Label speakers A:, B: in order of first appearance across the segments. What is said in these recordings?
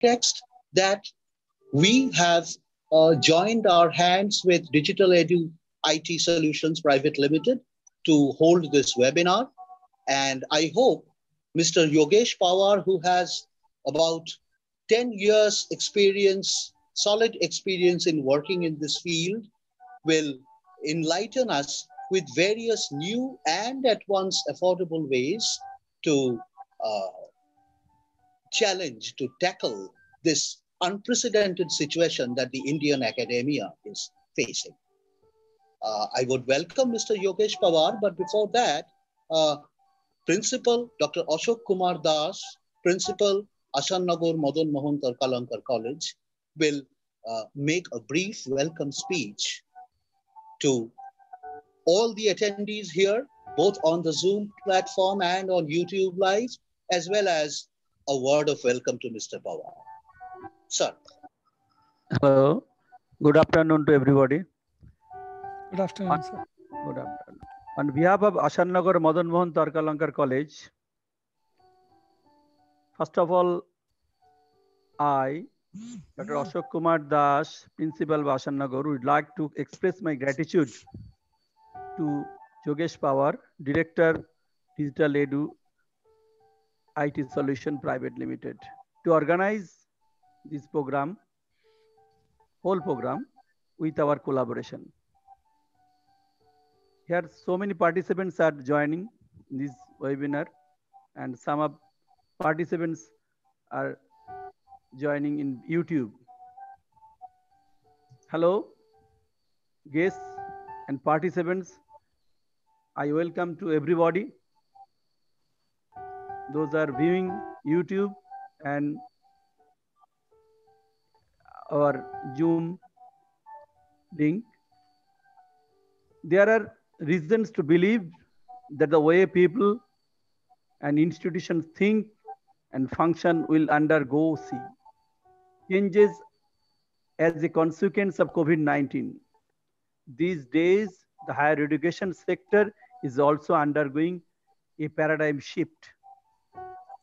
A: context that we have uh, joined our hands with Digital Edu IT Solutions Private Limited to hold this webinar. And I hope Mr. Yogesh Pawar, who has about 10 years experience, solid experience in working in this field, will enlighten us with various new and at once affordable ways to uh, challenge to tackle this unprecedented situation that the Indian academia is facing. Uh, I would welcome Mr. Yogesh Pawar, but before that, uh, Principal Dr. Ashok Kumar Das, Principal Ashannagar Madan Mohan Tarkalankar College, will uh, make a brief welcome speech to all the attendees here, both on the Zoom platform and on YouTube Live, as well as a word of welcome to Mr. Bawa.
B: Sir. Hello. Good afternoon to everybody.
C: Good afternoon, on, sir.
B: Good afternoon. On behalf of Nagar Madan Mohan Tarkalankar College, first of all, I, Dr. Hmm. Ashok Kumar Das, Principal of Nagar, would like to express my gratitude to Jogesh Power, Director, Digital Edu IT Solution Private Limited to organize this program, whole program with our collaboration. Here so many participants are joining this webinar and some of participants are joining in YouTube. Hello, guests and participants. I welcome to everybody those are viewing youtube and our zoom link there are reasons to believe that the way people and institutions think and function will undergo see changes as a consequence of COVID-19. These days, the higher education sector is also undergoing a paradigm shift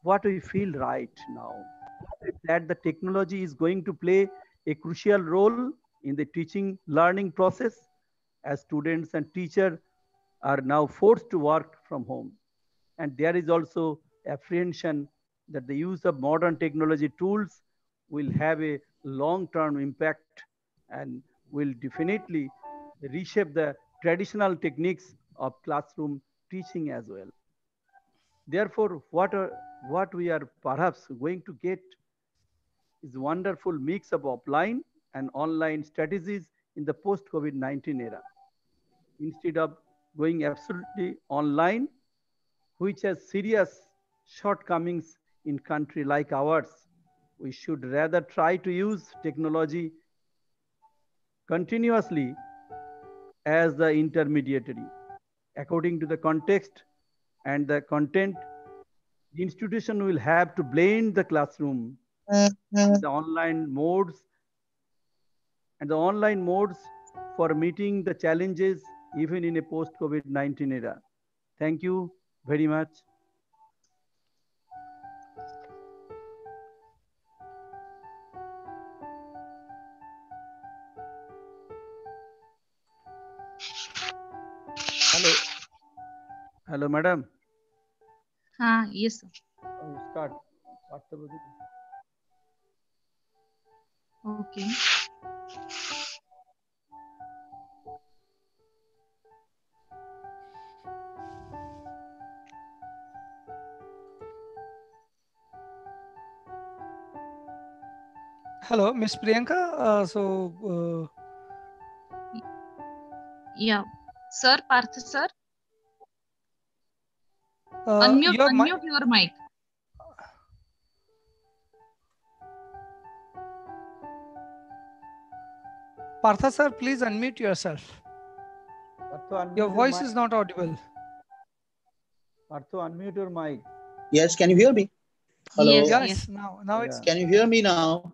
B: what we feel right now that the technology is going to play a crucial role in the teaching learning process as students and teachers are now forced to work from home and there is also apprehension that the use of modern technology tools will have a long term impact and will definitely reshape the traditional techniques of classroom teaching as well Therefore, what, are, what we are perhaps going to get is wonderful mix of offline and online strategies in the post-COVID-19 era. Instead of going absolutely online, which has serious shortcomings in country like ours, we should rather try to use technology continuously as the intermediary according to the context and the content the institution will have to blend the classroom mm-hmm. the online modes and the online modes for meeting the challenges even in a post covid-19 era thank you very much hello madam
D: हाँ yes okay
C: hello miss Priyanka so yeah
E: sir Parth sir
D: Uh,
C: unmute, your unmute mi your mic. Partha sir, please unmute yourself. your voice your is not audible.
B: Partha, unmute your mic.
A: Yes, can you hear me?
B: Hello. Yes, yes. now, now yeah. it's. Can
A: you hear me now?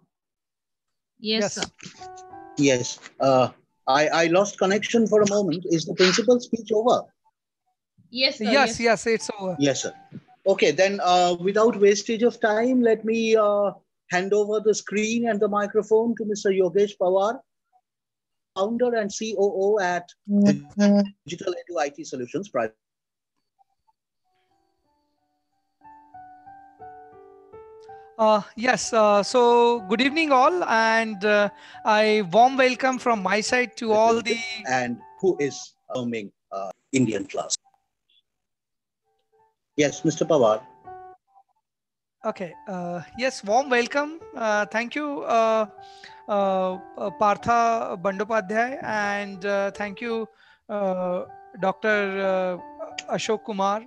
C: Yes. Yes. Sir.
A: yes. Uh, I I lost connection for a moment. Is the principal speech over?
C: Yes, sir. Yes, yes, yes it's over. Yes, sir.
A: Okay, then uh, without wastage of time, let me uh, hand over the screen and the microphone to Mr. Yogesh Pawar, founder and COO at Digital Edu IT Solutions Private.
C: Uh, yes, uh, so good evening all and uh, I warm welcome from my side to all the...
A: And who is filming uh, Indian class. Yes, Mr. Pawar.
C: Okay. Uh, yes, warm welcome. Uh, thank you, uh, uh, uh Partha Bandopadhyay, and uh, thank you, Dr. Ashok Kumar,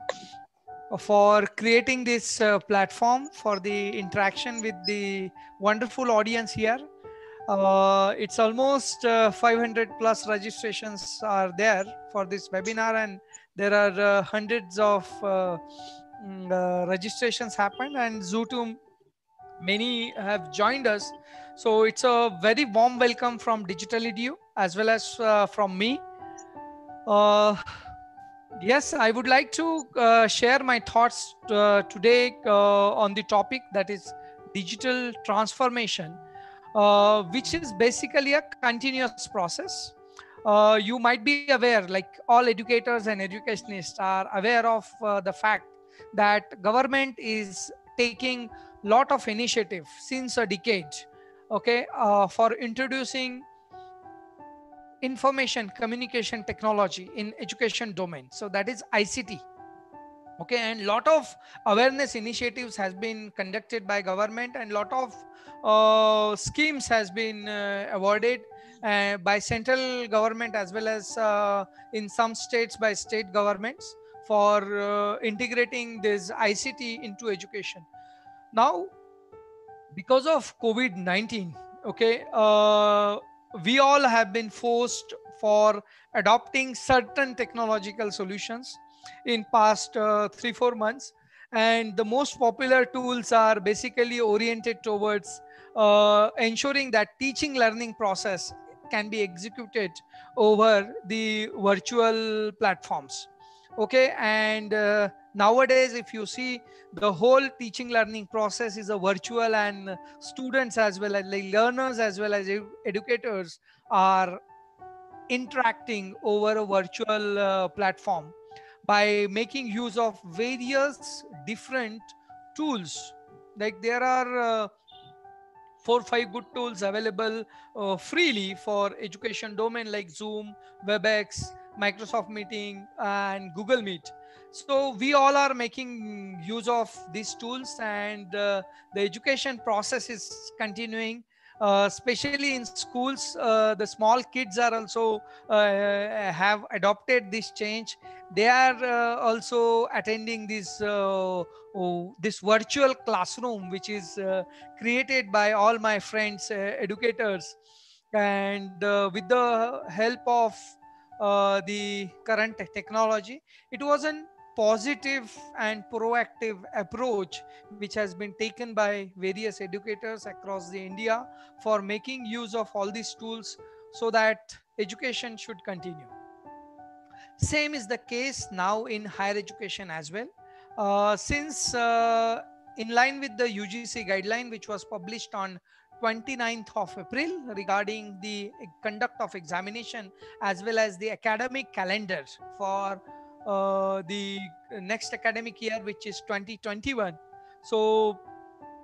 C: for creating this platform for the interaction with the wonderful audience here. it's almost 500 plus registrations are there for this webinar, and there are uh, hundreds of uh, mm, uh, registrations happened and Zootum many have joined us. So it's a very warm welcome from Digital Edu as well as uh, from me. Uh, yes, I would like to uh, share my thoughts today on the topic that is digital transformation, which is basically a continuous process uh, you might be aware, like all educators and educationists are aware of uh, the fact that government is taking lot of initiative since a decade, okay, uh, for introducing information communication technology in education domain. So that is ICT. Okay, and lot of awareness initiatives has been conducted by government and lot of uh, schemes has been uh, awarded uh, by central government as well as uh, in some states by state governments for uh, integrating this ICT into education. Now, because of COVID 19, okay, uh, we all have been forced for adopting certain technological solutions in past uh, three, four months and the most popular tools are basically oriented towards uh, ensuring that teaching learning process can be executed over the virtual platforms okay and uh, nowadays if you see the whole teaching learning process is a virtual and students as well as like learners as well as educators are interacting over a virtual uh, platform by making use of various different tools like there are uh, four or five good tools available uh, freely for education domain like zoom webex microsoft meeting and google meet so we all are making use of these tools and uh, the education process is continuing uh, especially in schools, uh, the small kids are also uh, have adopted this change. They are also attending this oh, this virtual classroom, which is created by all my friends, educators, and with the help of uh, the current technology. It was not positive and proactive approach which has been taken by various educators across the india for making use of all these tools so that education should continue same is the case now in higher education as well uh, since uh, in line with the ugc guideline which was published on 29th of april regarding the conduct of examination as well as the academic calendar for uh, the next academic year, which is 2021. So,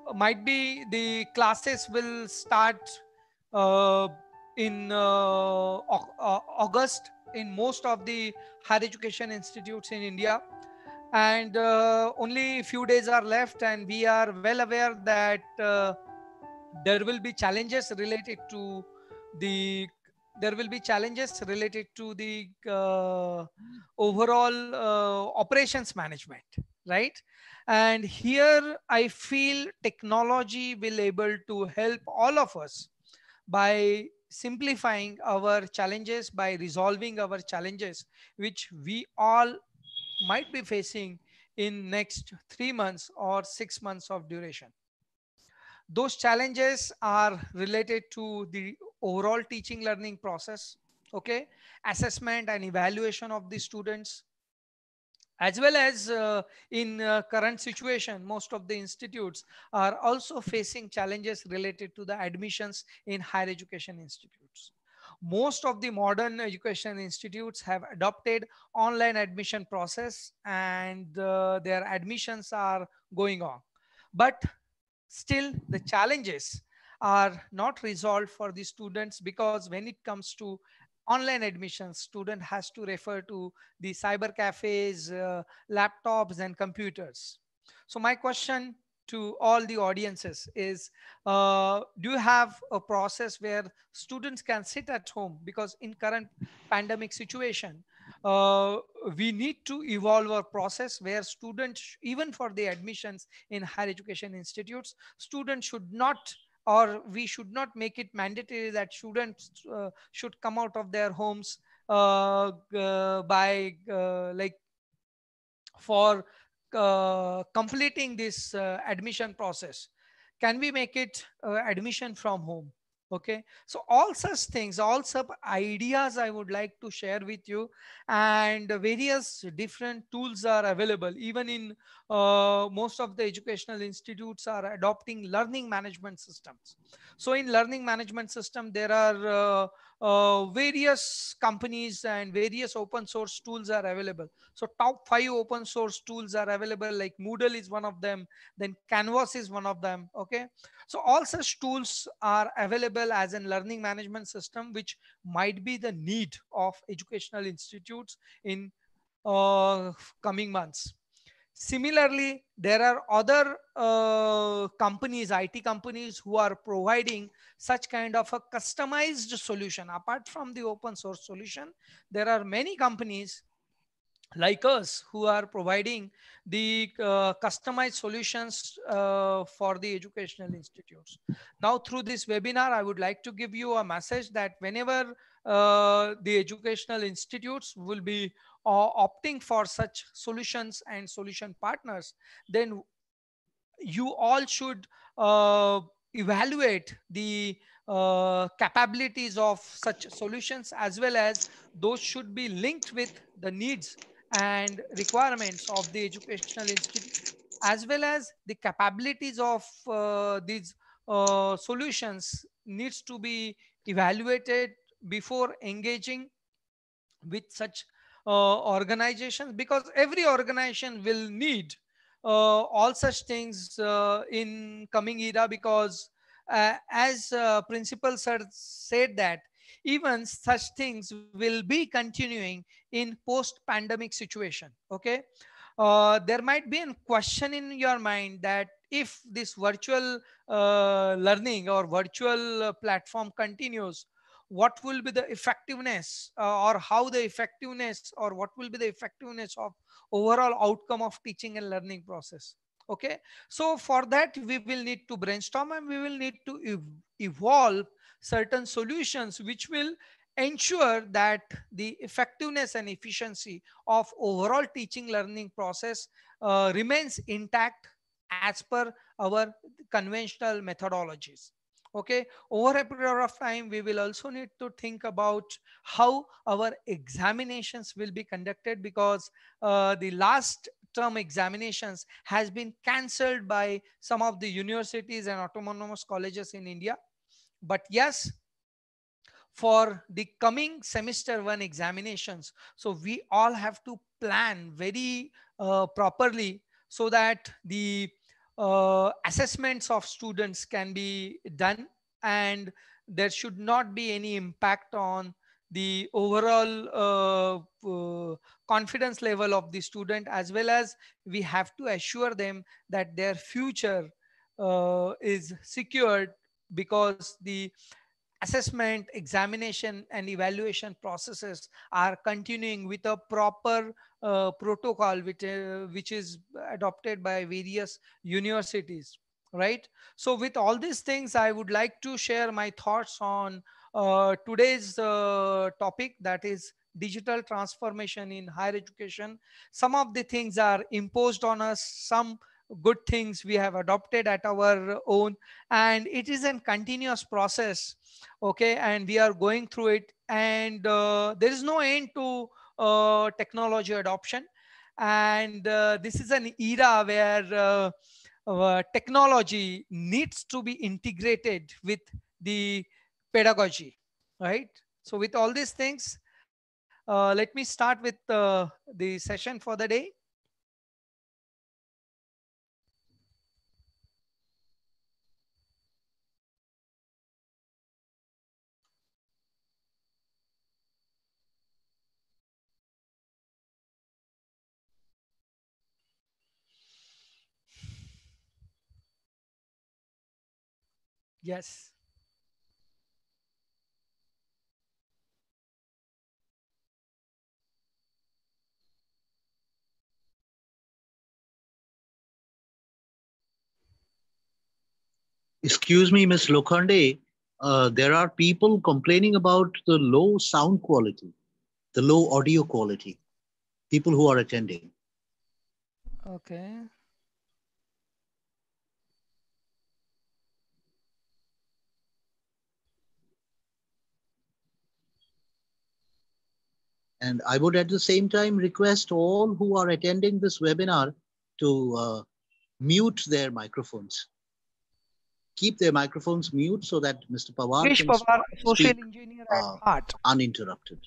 C: uh, might be the classes will start uh, in uh, uh, August in most of the higher education institutes in India. And uh, only few days are left, and we are well aware that there will be challenges related to the there will be challenges related to the uh, overall uh, operations management right and here i feel technology will able to help all of us by simplifying our challenges by resolving our challenges which we all might be facing in next 3 months or 6 months of duration those challenges are related to the overall teaching learning process okay assessment and evaluation of the students as well as uh, in uh, current situation most of the institutes are also facing challenges related to the admissions in higher education institutes most of the modern education institutes have adopted online admission process and uh, their admissions are going on but still the challenges are not resolved for the students because when it comes to online admissions, student has to refer to the cyber cafes, uh, laptops, and computers. So my question to all the audiences is, uh, do you have a process where students can sit at home? Because in current pandemic situation, uh, we need to evolve our process where students, even for the admissions in higher education institutes, students should not or we should not make it mandatory that students uh, should come out of their homes uh, uh by uh, like for uh, completing this admission process can we make it admission from home okay so all such things all sub ideas i would like to share with you and various different tools are available even in uh, most of the educational institutes are adopting learning management systems so in learning management system there are uh, uh, various companies and various open source tools are available. So top five open source tools are available like Moodle is one of them, then Canvas is one of them, okay? So all such tools are available as a learning management system, which might be the need of educational institutes in uh, coming months. Similarly, there are other uh, companies, IT companies who are providing such kind of a customized solution. Apart from the open source solution, there are many companies like us who are providing the uh, customized solutions uh, for the educational institutes. Now through this webinar, I would like to give you a message that whenever uh, the educational institutes will be or opting for such solutions and solution partners, then you all should uh, evaluate the uh, capabilities of such solutions as well as those should be linked with the needs and requirements of the educational institute as well as the capabilities of uh, these uh, solutions needs to be evaluated before engaging with such uh, organizations because every organization will need uh, all such things uh, in coming era because uh, as uh, principal sir said that even such things will be continuing in post pandemic situation okay uh, there might be a question in your mind that if this virtual learning or virtual platform continues what will be the effectiveness uh, or how the effectiveness or what will be the effectiveness of overall outcome of teaching and learning process okay so for that we will need to brainstorm and we will need to ev evolve certain solutions which will ensure that the effectiveness and efficiency of overall teaching learning process uh, remains intact as per our conventional methodologies okay over a period of time we will also need to think about how our examinations will be conducted because uh, the last term examinations has been cancelled by some of the universities and autonomous colleges in india but yes for the coming semester one examinations so we all have to plan very uh, properly so that the uh, assessments of students can be done and there should not be any impact on the overall uh, uh, confidence level of the student as well as we have to assure them that their future uh, is secured because the assessment, examination, and evaluation processes are continuing with a proper uh, protocol, which, uh, which is adopted by various universities, right? So with all these things, I would like to share my thoughts on uh, today's uh, topic, that is digital transformation in higher education. Some of the things are imposed on us, some good things we have adopted at our own and it is a continuous process okay and we are going through it and uh, there is no end to uh, technology adoption and uh, this is an era where uh, technology needs to be integrated with the pedagogy right so with all these things uh, let me start with uh, the session for the day
D: Yes.
F: Excuse me, Ms. Lokhande,
A: uh, there are people complaining about the low sound quality, the low audio quality, people who are attending. Okay. And I would at the same time request all who are attending this webinar to uh, mute their microphones. Keep their microphones mute so that
C: Mr. Pawar Krish can Pawar, social engineer at uh, heart. uninterrupted.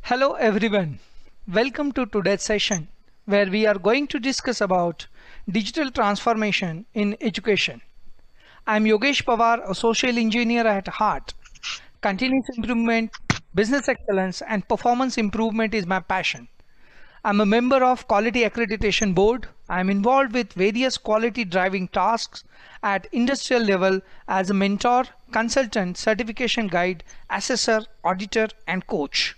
C: Hello everyone. Welcome to today's session where we are going to discuss about digital transformation in education. I'm Yogesh Pawar, a social engineer at heart. Continuous improvement Business excellence and performance improvement is my passion. I'm a member of Quality Accreditation Board. I'm involved with various quality driving tasks at industrial level as a mentor, consultant, certification guide, assessor, auditor, and coach.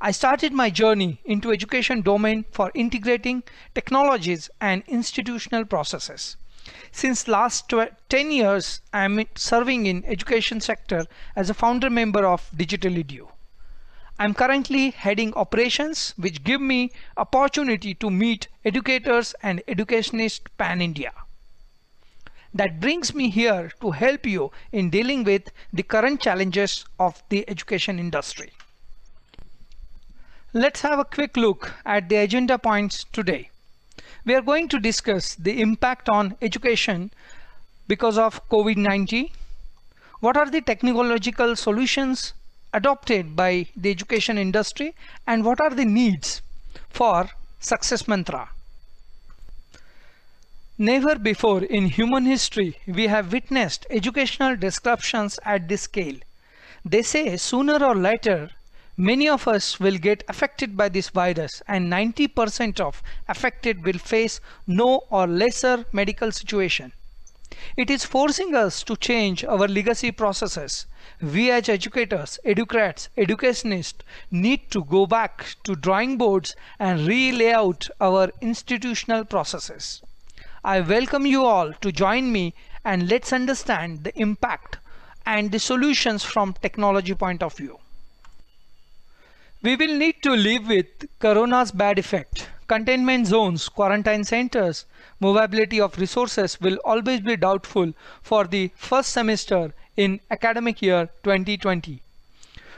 C: I started my journey into education domain for integrating technologies and institutional processes. Since last 10 years, I am serving in education sector as a founder member of Digital Edu. I'm currently heading operations, which give me opportunity to meet educators and educationists pan-India. That brings me here to help you in dealing with the current challenges of the education industry. Let's have a quick look at the agenda points today we are going to discuss the impact on education because of COVID-19. What are the technological solutions adopted by the education industry and what are the needs for success mantra? Never before in human history we have witnessed educational disruptions at this scale. They say sooner or later Many of us will get affected by this virus and 90% of affected will face no or lesser medical situation. It is forcing us to change our legacy processes. We as educators, educrats, educationists need to go back to drawing boards and re-lay out our institutional processes. I welcome you all to join me and let's understand the impact and the solutions from technology point of view. We will need to live with Corona's bad effect. Containment zones, quarantine centers, movability of resources will always be doubtful for the first semester in academic year 2020.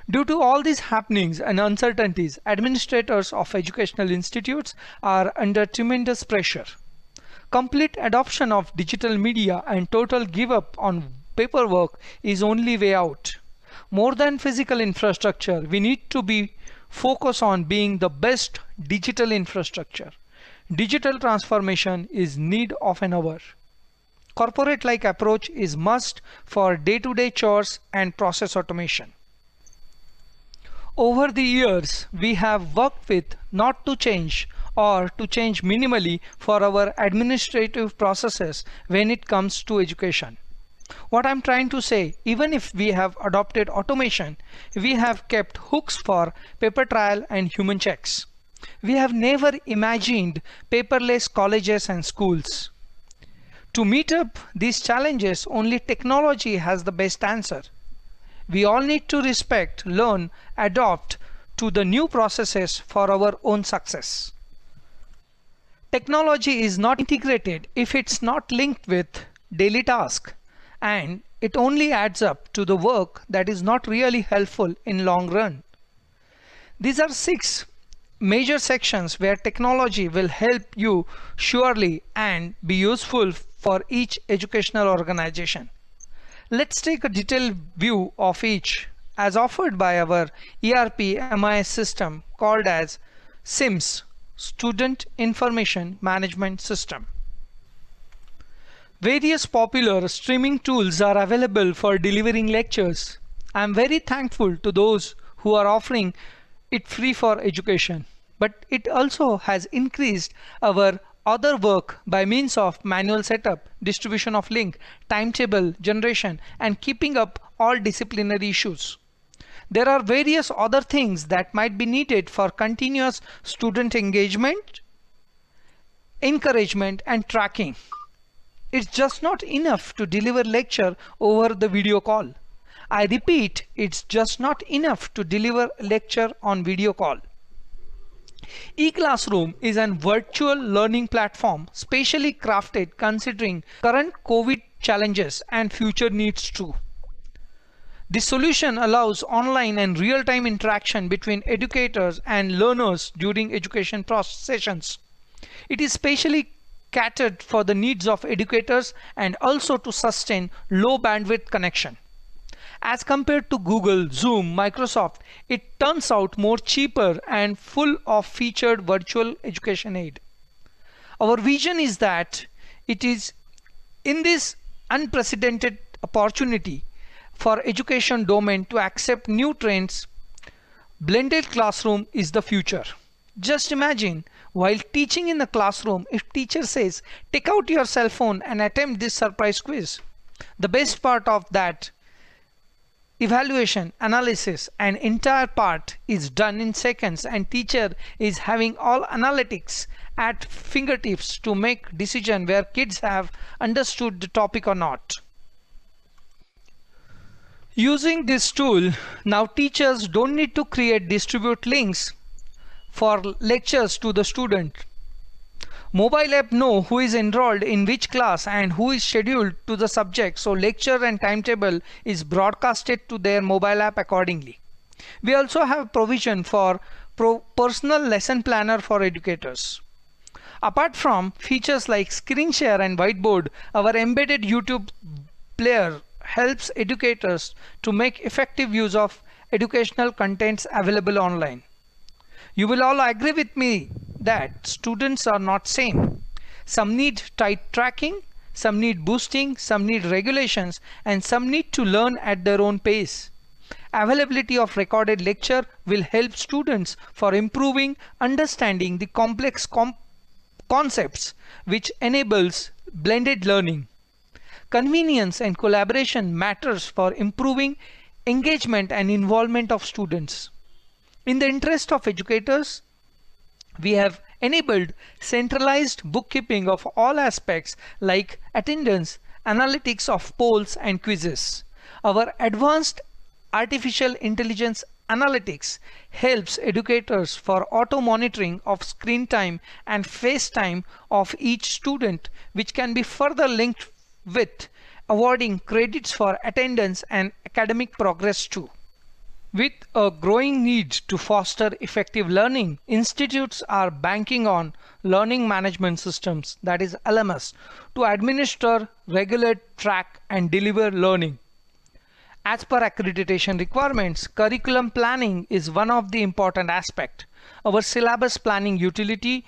C: Due to all these happenings and uncertainties, administrators of educational institutes are under tremendous pressure. Complete adoption of digital media and total give up on paperwork is only way out. More than physical infrastructure, we need to be focus on being the best digital infrastructure. Digital transformation is need of an hour. Corporate-like approach is must for day-to-day -day chores and process automation. Over the years, we have worked with not to change or to change minimally for our administrative processes when it comes to education. What I'm trying to say, even if we have adopted automation, we have kept hooks for paper trial and human checks. We have never imagined paperless colleges and schools. To meet up these challenges, only technology has the best answer. We all need to respect, learn, adopt to the new processes for our own success. Technology is not integrated if it's not linked with daily task and it only adds up to the work that is not really helpful in long run. These are six major sections where technology will help you surely and be useful for each educational organization. Let's take a detailed view of each as offered by our ERP MIS system called as SIMS, Student Information Management System. Various popular streaming tools are available for delivering lectures. I am very thankful to those who are offering it free for education. But it also has increased our other work by means of manual setup, distribution of link, timetable generation, and keeping up all disciplinary issues. There are various other things that might be needed for continuous student engagement, encouragement, and tracking. It's just not enough to deliver lecture over the video call. I repeat, it's just not enough to deliver lecture on video call. eClassroom is an virtual learning platform specially crafted considering current COVID challenges and future needs too. This solution allows online and real-time interaction between educators and learners during education sessions. It is specially catered for the needs of educators and also to sustain low bandwidth connection. As compared to Google, Zoom, Microsoft, it turns out more cheaper and full of featured virtual education aid. Our vision is that it is in this unprecedented opportunity for education domain to accept new trends, blended classroom is the future. Just imagine while teaching in the classroom, if teacher says, take out your cell phone and attempt this surprise quiz, the best part of that evaluation, analysis and entire part is done in seconds and teacher is having all analytics at fingertips to make decision where kids have understood the topic or not. Using this tool, now teachers don't need to create distribute links for lectures to the student. Mobile app know who is enrolled in which class and who is scheduled to the subject so lecture and timetable is broadcasted to their mobile app accordingly. We also have provision for pro personal lesson planner for educators. Apart from features like screen share and whiteboard, our embedded YouTube player helps educators to make effective use of educational contents available online. You will all agree with me that students are not same. Some need tight tracking, some need boosting, some need regulations, and some need to learn at their own pace. Availability of recorded lecture will help students for improving understanding the complex comp concepts which enables blended learning. Convenience and collaboration matters for improving engagement and involvement of students. In the interest of educators, we have enabled centralized bookkeeping of all aspects like attendance, analytics of polls and quizzes. Our advanced artificial intelligence analytics helps educators for auto monitoring of screen time and face time of each student which can be further linked with awarding credits for attendance and academic progress too. With a growing need to foster effective learning, institutes are banking on learning management systems, that is LMS, to administer, regulate, track, and deliver learning. As per accreditation requirements, curriculum planning is one of the important aspects. Our syllabus planning utility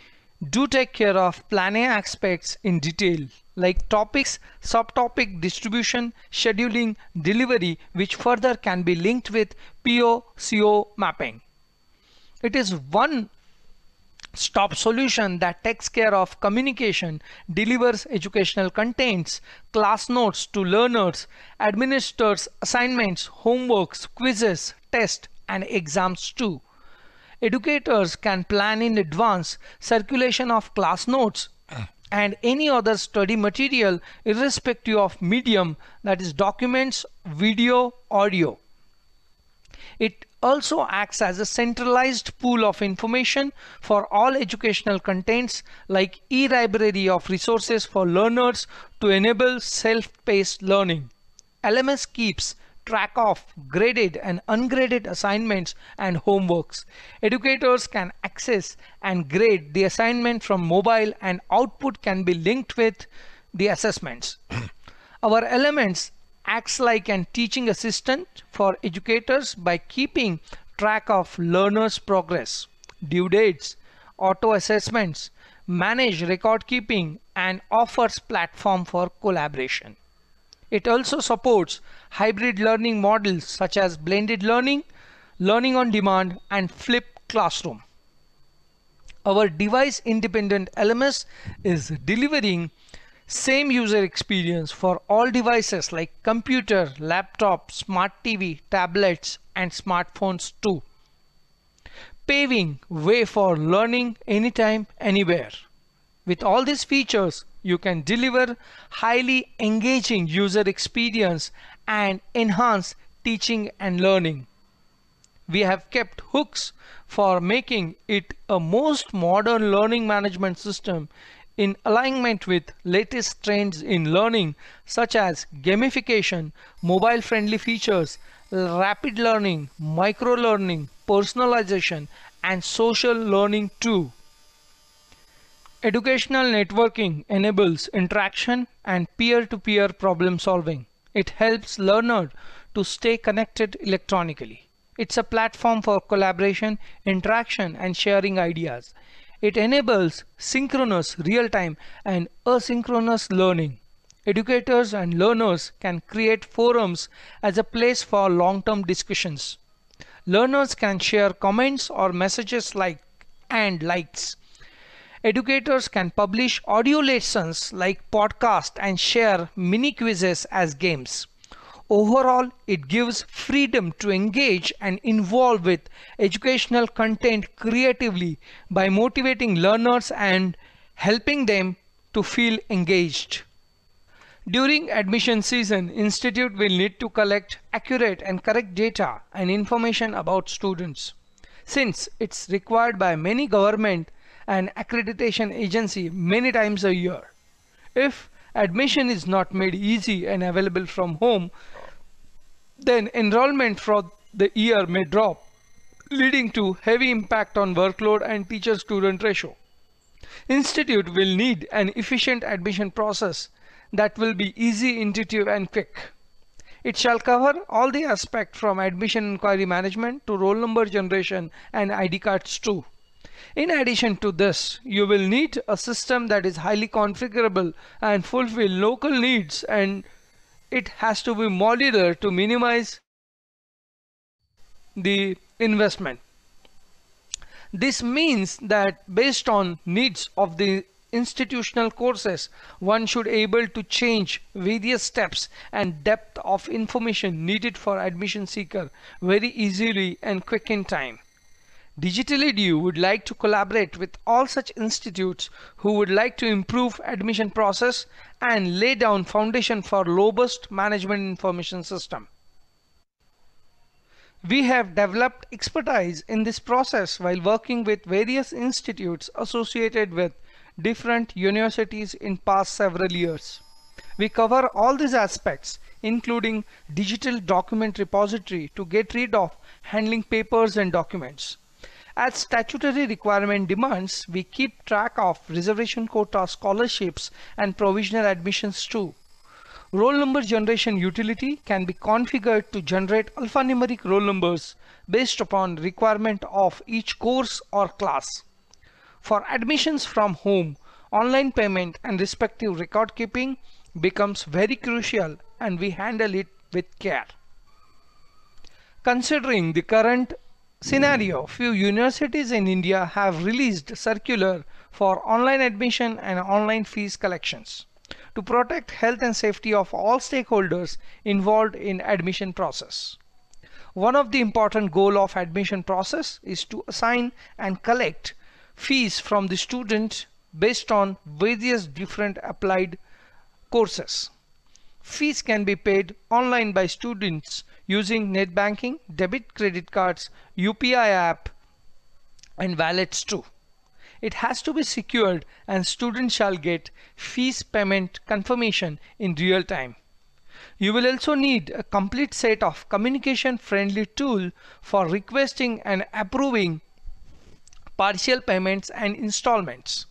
C: do take care of planning aspects in detail like topics, subtopic distribution, scheduling, delivery, which further can be linked with POCO mapping. It is one stop solution that takes care of communication, delivers educational contents, class notes to learners, administers assignments, homeworks, quizzes, tests, and exams too. Educators can plan in advance circulation of class notes and any other study material irrespective of medium that is documents, video, audio. It also acts as a centralized pool of information for all educational contents like e-library of resources for learners to enable self-paced learning. LMS keeps track of graded and ungraded assignments and homeworks. Educators can access and grade the assignment from mobile and output can be linked with the assessments. Our elements acts like an teaching assistant for educators by keeping track of learners progress, due dates, auto assessments, manage record keeping and offers platform for collaboration. It also supports hybrid learning models such as blended learning, learning on demand and flip classroom. Our device independent LMS is delivering same user experience for all devices like computer, laptop, smart TV, tablets and smartphones too. Paving way for learning anytime, anywhere. With all these features, you can deliver highly engaging user experience and enhance teaching and learning. We have kept hooks for making it a most modern learning management system in alignment with latest trends in learning such as gamification, mobile friendly features, rapid learning, micro learning, personalization and social learning too. Educational networking enables interaction and peer-to-peer problem solving. It helps learners to stay connected electronically. It's a platform for collaboration, interaction, and sharing ideas. It enables synchronous, real-time, and asynchronous learning. Educators and learners can create forums as a place for long-term discussions. Learners can share comments or messages like and likes. Educators can publish audio lessons like podcast and share mini quizzes as games. Overall, it gives freedom to engage and involve with educational content creatively by motivating learners and helping them to feel engaged. During admission season, institute will need to collect accurate and correct data and information about students. Since it's required by many government an accreditation agency many times a year. If admission is not made easy and available from home, then enrollment for the year may drop, leading to heavy impact on workload and teacher-student ratio. Institute will need an efficient admission process that will be easy, intuitive and quick. It shall cover all the aspects from admission inquiry management to roll number generation and ID cards too. In addition to this, you will need a system that is highly configurable and fulfill local needs and it has to be modular to minimize the investment. This means that based on needs of the institutional courses, one should able to change various steps and depth of information needed for admission seeker very easily and quick in time. DigitalEDU would like to collaborate with all such institutes who would like to improve admission process and lay down foundation for robust management information system. We have developed expertise in this process while working with various institutes associated with different universities in past several years. We cover all these aspects including digital document repository to get rid of handling papers and documents as statutory requirement demands, we keep track of reservation quota scholarships and provisional admissions too. Roll number generation utility can be configured to generate alphanumeric roll numbers based upon requirement of each course or class. For admissions from home, online payment and respective record keeping becomes very crucial and we handle it with care. Considering the current scenario, few universities in India have released circular for online admission and online fees collections to protect health and safety of all stakeholders involved in admission process. One of the important goal of admission process is to assign and collect fees from the student based on various different applied courses. Fees can be paid online by students using net banking, debit credit cards, UPI app, and wallets too. It has to be secured and students shall get fees payment confirmation in real time. You will also need a complete set of communication friendly tool for requesting and approving partial payments and installments.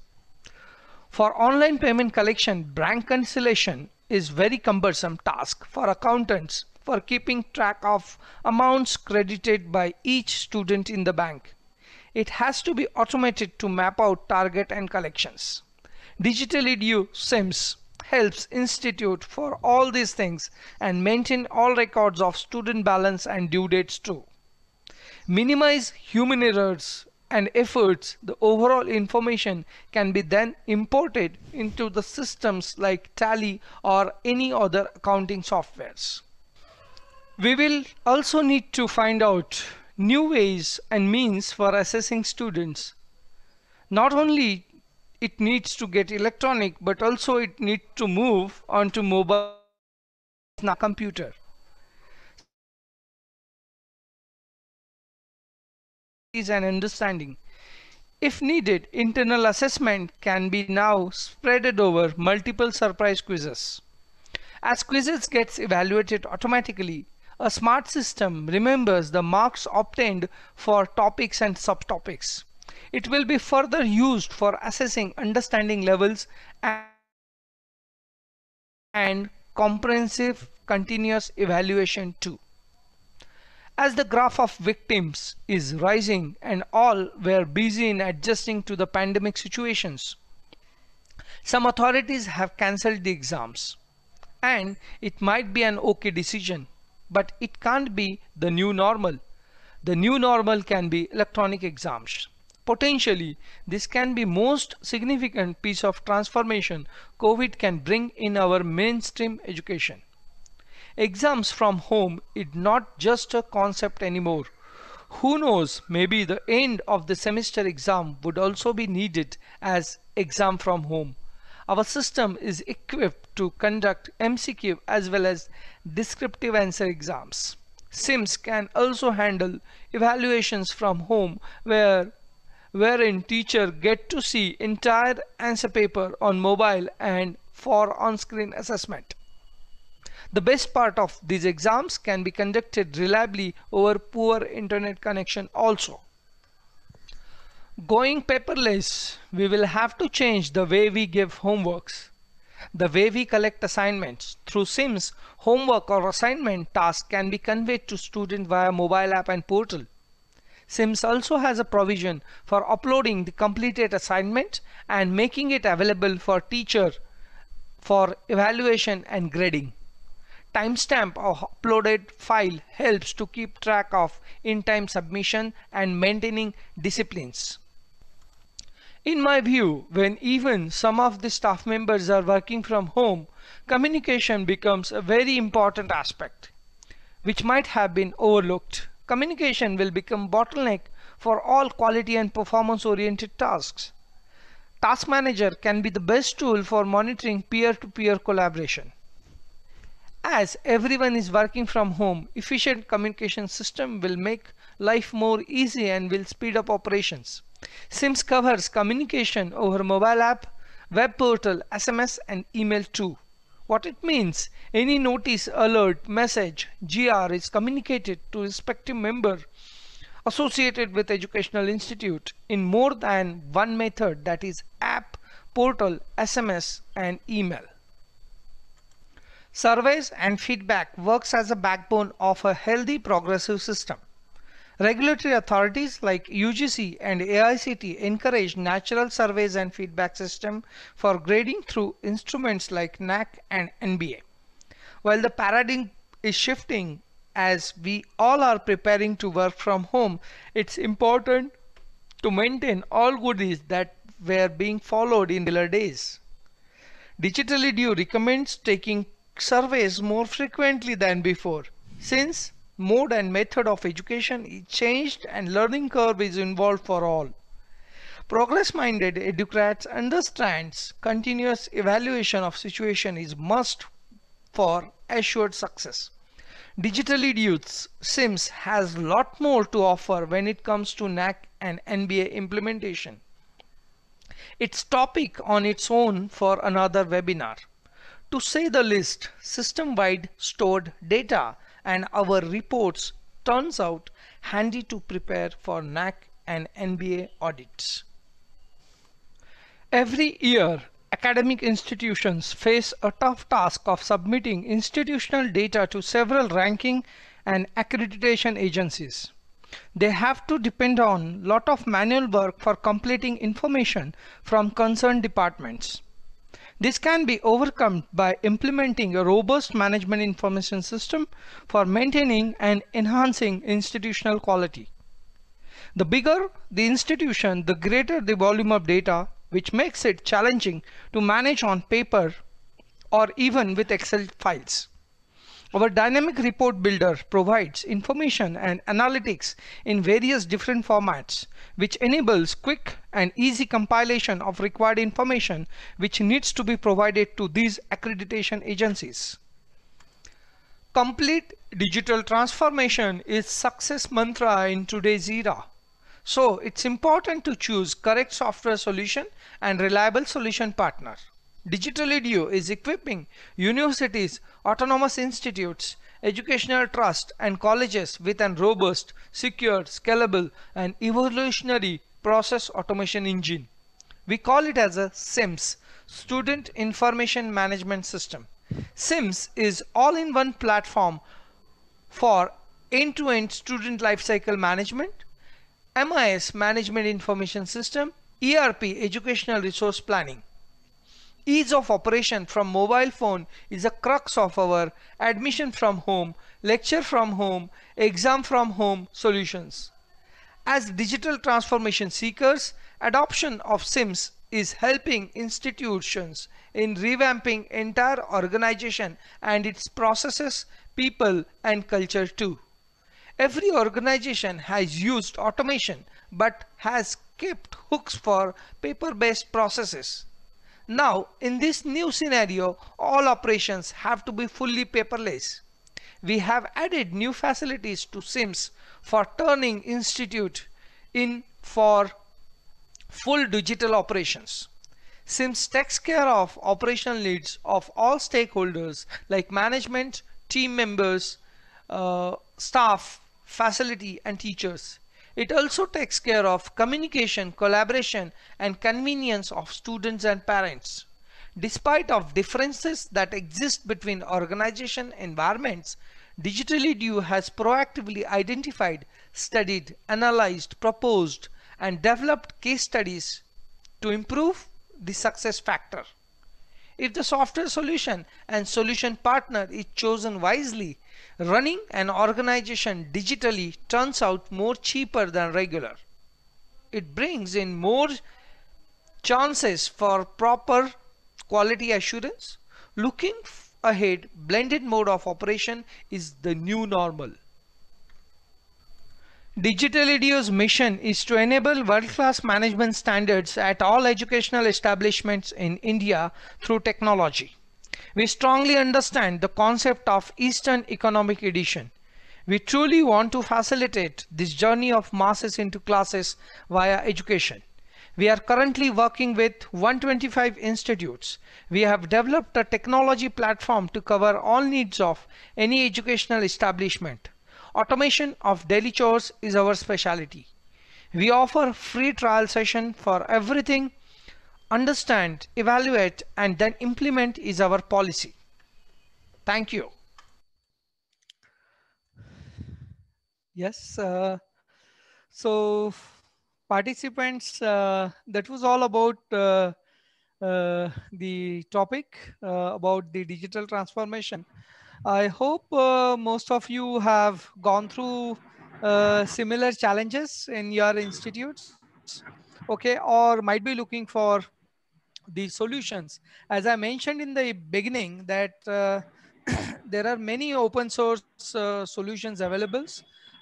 C: For online payment collection, bank cancellation is very cumbersome task for accountants for keeping track of amounts credited by each student in the bank. It has to be automated to map out target and collections. Digital Edu SIMS helps institute for all these things and maintain all records of student balance and due dates too. Minimize human errors and efforts, the overall information can be then imported into the systems like Tally or any other accounting softwares. We will also need to find out new ways and means for assessing students. Not only it needs to get electronic, but also it needs to move onto mobile not computer. Is an understanding. If needed, internal assessment can be now spreaded over multiple surprise quizzes. As quizzes gets evaluated automatically, a smart system remembers the marks obtained for topics and subtopics. It will be further used for assessing understanding levels and comprehensive continuous evaluation too. As the graph of victims is rising and all were busy in adjusting to the pandemic situations, some authorities have cancelled the exams and it might be an okay decision but it can't be the new normal. The new normal can be electronic exams. Potentially, this can be most significant piece of transformation COVID can bring in our mainstream education. Exams from home is not just a concept anymore. Who knows, maybe the end of the semester exam would also be needed as exam from home. Our system is equipped to conduct MCQ as well as descriptive answer exams. SIMS can also handle evaluations from home where wherein teacher get to see entire answer paper on mobile and for on-screen assessment. The best part of these exams can be conducted reliably over poor internet connection also. Going paperless, we will have to change the way we give homeworks. The way we collect assignments. Through SIMS, homework or assignment task can be conveyed to student via mobile app and portal. SIMS also has a provision for uploading the completed assignment and making it available for teacher for evaluation and grading. Timestamp of uploaded file helps to keep track of in-time submission and maintaining disciplines. In my view, when even some of the staff members are working from home, communication becomes a very important aspect, which might have been overlooked. Communication will become bottleneck for all quality and performance oriented tasks. Task Manager can be the best tool for monitoring peer-to-peer -peer collaboration. As everyone is working from home, efficient communication system will make life more easy and will speed up operations. SIMS covers communication over mobile app, web portal, SMS and email too. What it means, any notice, alert, message, GR is communicated to respective member associated with educational institute in more than one method that is app, portal, SMS and email. Surveys and feedback works as a backbone of a healthy progressive system. Regulatory authorities like UGC and AICT encourage natural surveys and feedback system for grading through instruments like NAC and NBA. While the paradigm is shifting as we all are preparing to work from home, it's important to maintain all goodies that were being followed in earlier days. Digital Edu recommends taking surveys more frequently than before since mode and method of education is changed and learning curve is involved for all. Progress-minded educrats understands continuous evaluation of situation is must for assured success. Digitally youths, Sims has lot more to offer when it comes to NAC and NBA implementation. It's topic on its own for another webinar. To say the least, system-wide stored data and our reports turns out handy to prepare for NAC and NBA audits. Every year, academic institutions face a tough task of submitting institutional data to several ranking and accreditation agencies. They have to depend on lot of manual work for completing information from concerned departments. This can be overcome by implementing a robust management information system for maintaining and enhancing institutional quality. The bigger the institution, the greater the volume of data, which makes it challenging to manage on paper or even with Excel files. Our dynamic report builder provides information and analytics in various different formats, which enables quick and easy compilation of required information which needs to be provided to these accreditation agencies. Complete digital transformation is success mantra in today's era. So it's important to choose correct software solution and reliable solution partner. Digital Edu is equipping universities, autonomous institutes, educational trusts and colleges with a robust, secure, scalable and evolutionary process automation engine. We call it as a SIMS, Student Information Management System. SIMS is all-in-one platform for end-to-end -end student lifecycle management, MIS Management Information System, ERP Educational Resource Planning. Ease of operation from mobile phone is a crux of our admission from home, lecture from home, exam from home solutions. As digital transformation seekers, adoption of SIMS is helping institutions in revamping entire organization and its processes, people and culture too. Every organization has used automation but has kept hooks for paper-based processes. Now in this new scenario, all operations have to be fully paperless. We have added new facilities to SIMS for turning institute in for full digital operations. SIMS takes care of operational needs of all stakeholders like management, team members, uh, staff, facility and teachers. It also takes care of communication, collaboration and convenience of students and parents. Despite of differences that exist between organization environments, DigitalEDU has proactively identified, studied, analyzed, proposed and developed case studies to improve the success factor. If the software solution and solution partner is chosen wisely, running an organization digitally turns out more cheaper than regular. It brings in more chances for proper quality assurance. Looking ahead, blended mode of operation is the new normal. Digital EDO's mission is to enable world-class management standards at all educational establishments in India through technology. We strongly understand the concept of Eastern economic edition. We truly want to facilitate this journey of masses into classes via education. We are currently working with 125 institutes. We have developed a technology platform to cover all needs of any educational establishment. Automation of daily chores is our specialty. We offer free trial session for everything understand, evaluate, and then implement is our policy. Thank you. Yes. Uh, so participants, uh, that was all about uh, uh the topic uh, about the digital transformation. I hope uh, most of you have gone through similar challenges in your institutes okay or might be looking for the solutions. As I mentioned in the beginning that uh, there are many open source uh, solutions available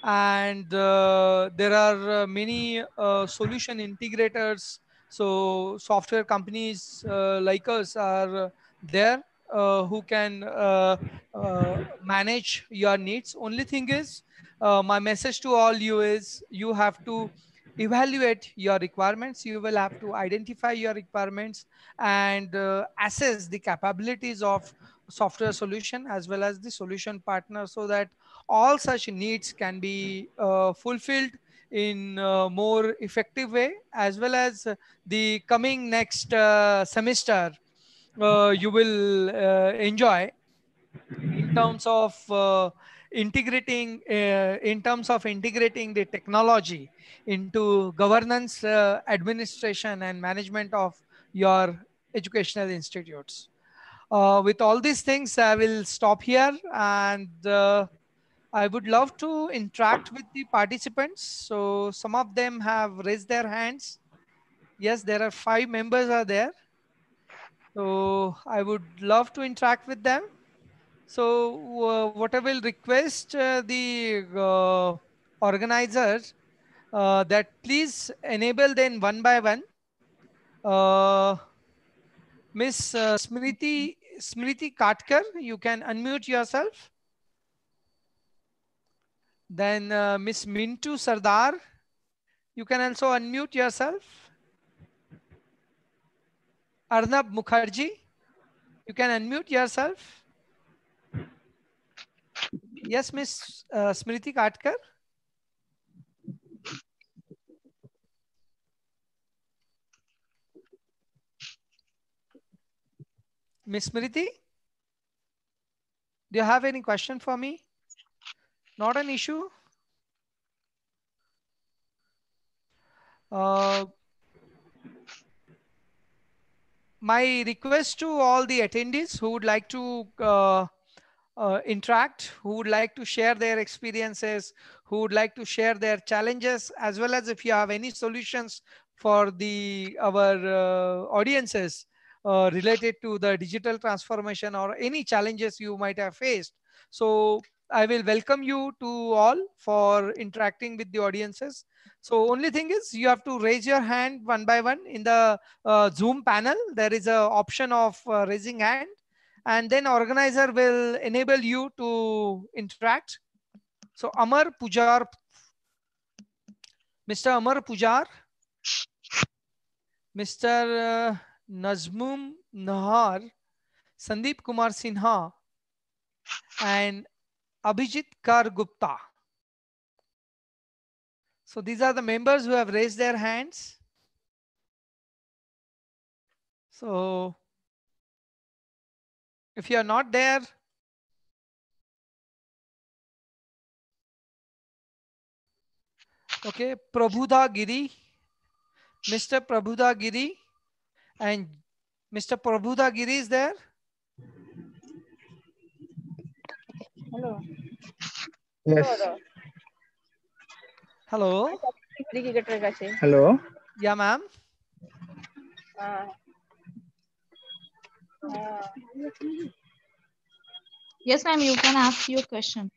C: and uh, there are uh, many uh, solution integrators. So software companies uh, like us are there who can manage your needs. Only thing is my message to all you is you have to evaluate your requirements. You will have to identify your requirements and uh, assess the capabilities of software solution as well as the solution partner so that all such needs can be uh, fulfilled in a more effective way as well as the coming next uh, semester uh, you will uh, enjoy in terms of uh, integrating uh, in terms of integrating the technology into governance uh, administration and management of your educational institutes uh, with all these things i will stop here and uh, i would love to interact with the participants so some of them have raised their hands yes there are five members are there so i would love to interact with them so uh, what I will request uh, the uh, organizers that please enable them one by one. Miss uh, Smriti, Smriti Katkar, you can unmute yourself. Then uh, Miss Mintu Sardar, you can also unmute yourself. Arnab Mukherjee, you can unmute yourself. Yes, Miss uh, Smriti Katkar. Miss Smriti, do you have any question for me? Not an issue. Uh, my request to all the attendees who would like to uh, uh, interact, who would like to share their experiences, who would like to share their challenges, as well as if you have any solutions for the our uh, audiences uh, related to the digital transformation or any challenges you might have faced. So I will welcome you to all for interacting with the audiences. So only thing is you have to raise your hand one by one in the uh, Zoom panel. There is a option of uh, raising hand and then organizer will enable you to interact. So Amar Pujar, Mr. Amar Pujar, Mr. Uh, Nazmum Nahar, Sandeep Kumar Sinha, and Abhijit Kar Gupta. So these are the members who have raised their hands. So if you are not there, okay, Prabhuda Giri, Mr. Prabhuda Giri, and Mr. Prabhuda Giri is there. Hello. Yes. Hello.
E: Hello. Yeah, ma'am. Uh, uh, yes, ma'am, you can ask your question.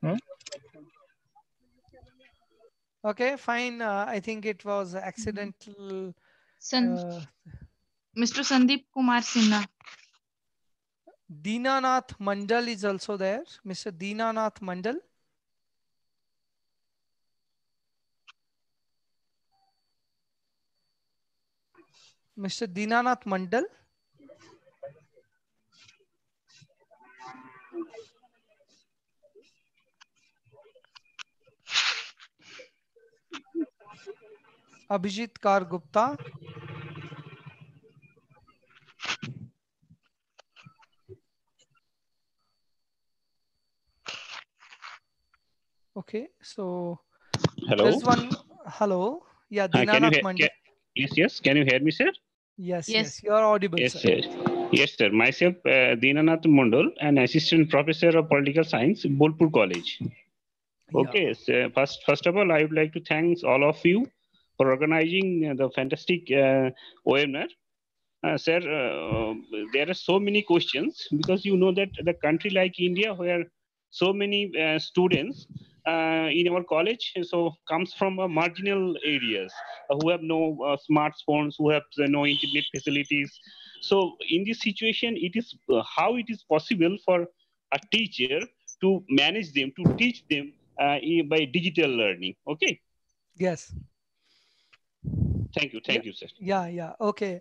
C: Hmm? Okay, fine. Uh, I think it was accidental. uh, Mr. Sandeep Kumar Sinha. Dinanath Mandal is also there. Mr. Dinanath Mandal. Mr. Dinanath Mandal. Abhijit Kar Gupta okay so
D: hello there's one
C: hello yeah Dinanath uh, can you hear, can,
D: yes yes can you hear me sir
C: Yes, yes, yes,
D: you are audible. Yes, sir.
B: yes. Yes, sir. Myself, uh, Dinanath Mundal, an assistant professor of political science, Bolpur College. Okay, yeah. Uh, so first, first of all, I would like to thank all of you for organizing uh, the fantastic uh, Uh, sir, uh, there are so many questions because you know that the country like India, where so
D: many uh, students uh, in our college so comes from uh, marginal areas uh, who have no uh, smartphones who have uh, no internet facilities so
B: in this situation it is uh, how it is possible for a teacher to manage them to teach them by digital learning okay
C: yes
D: thank you thank yeah, you sir
C: yeah yeah okay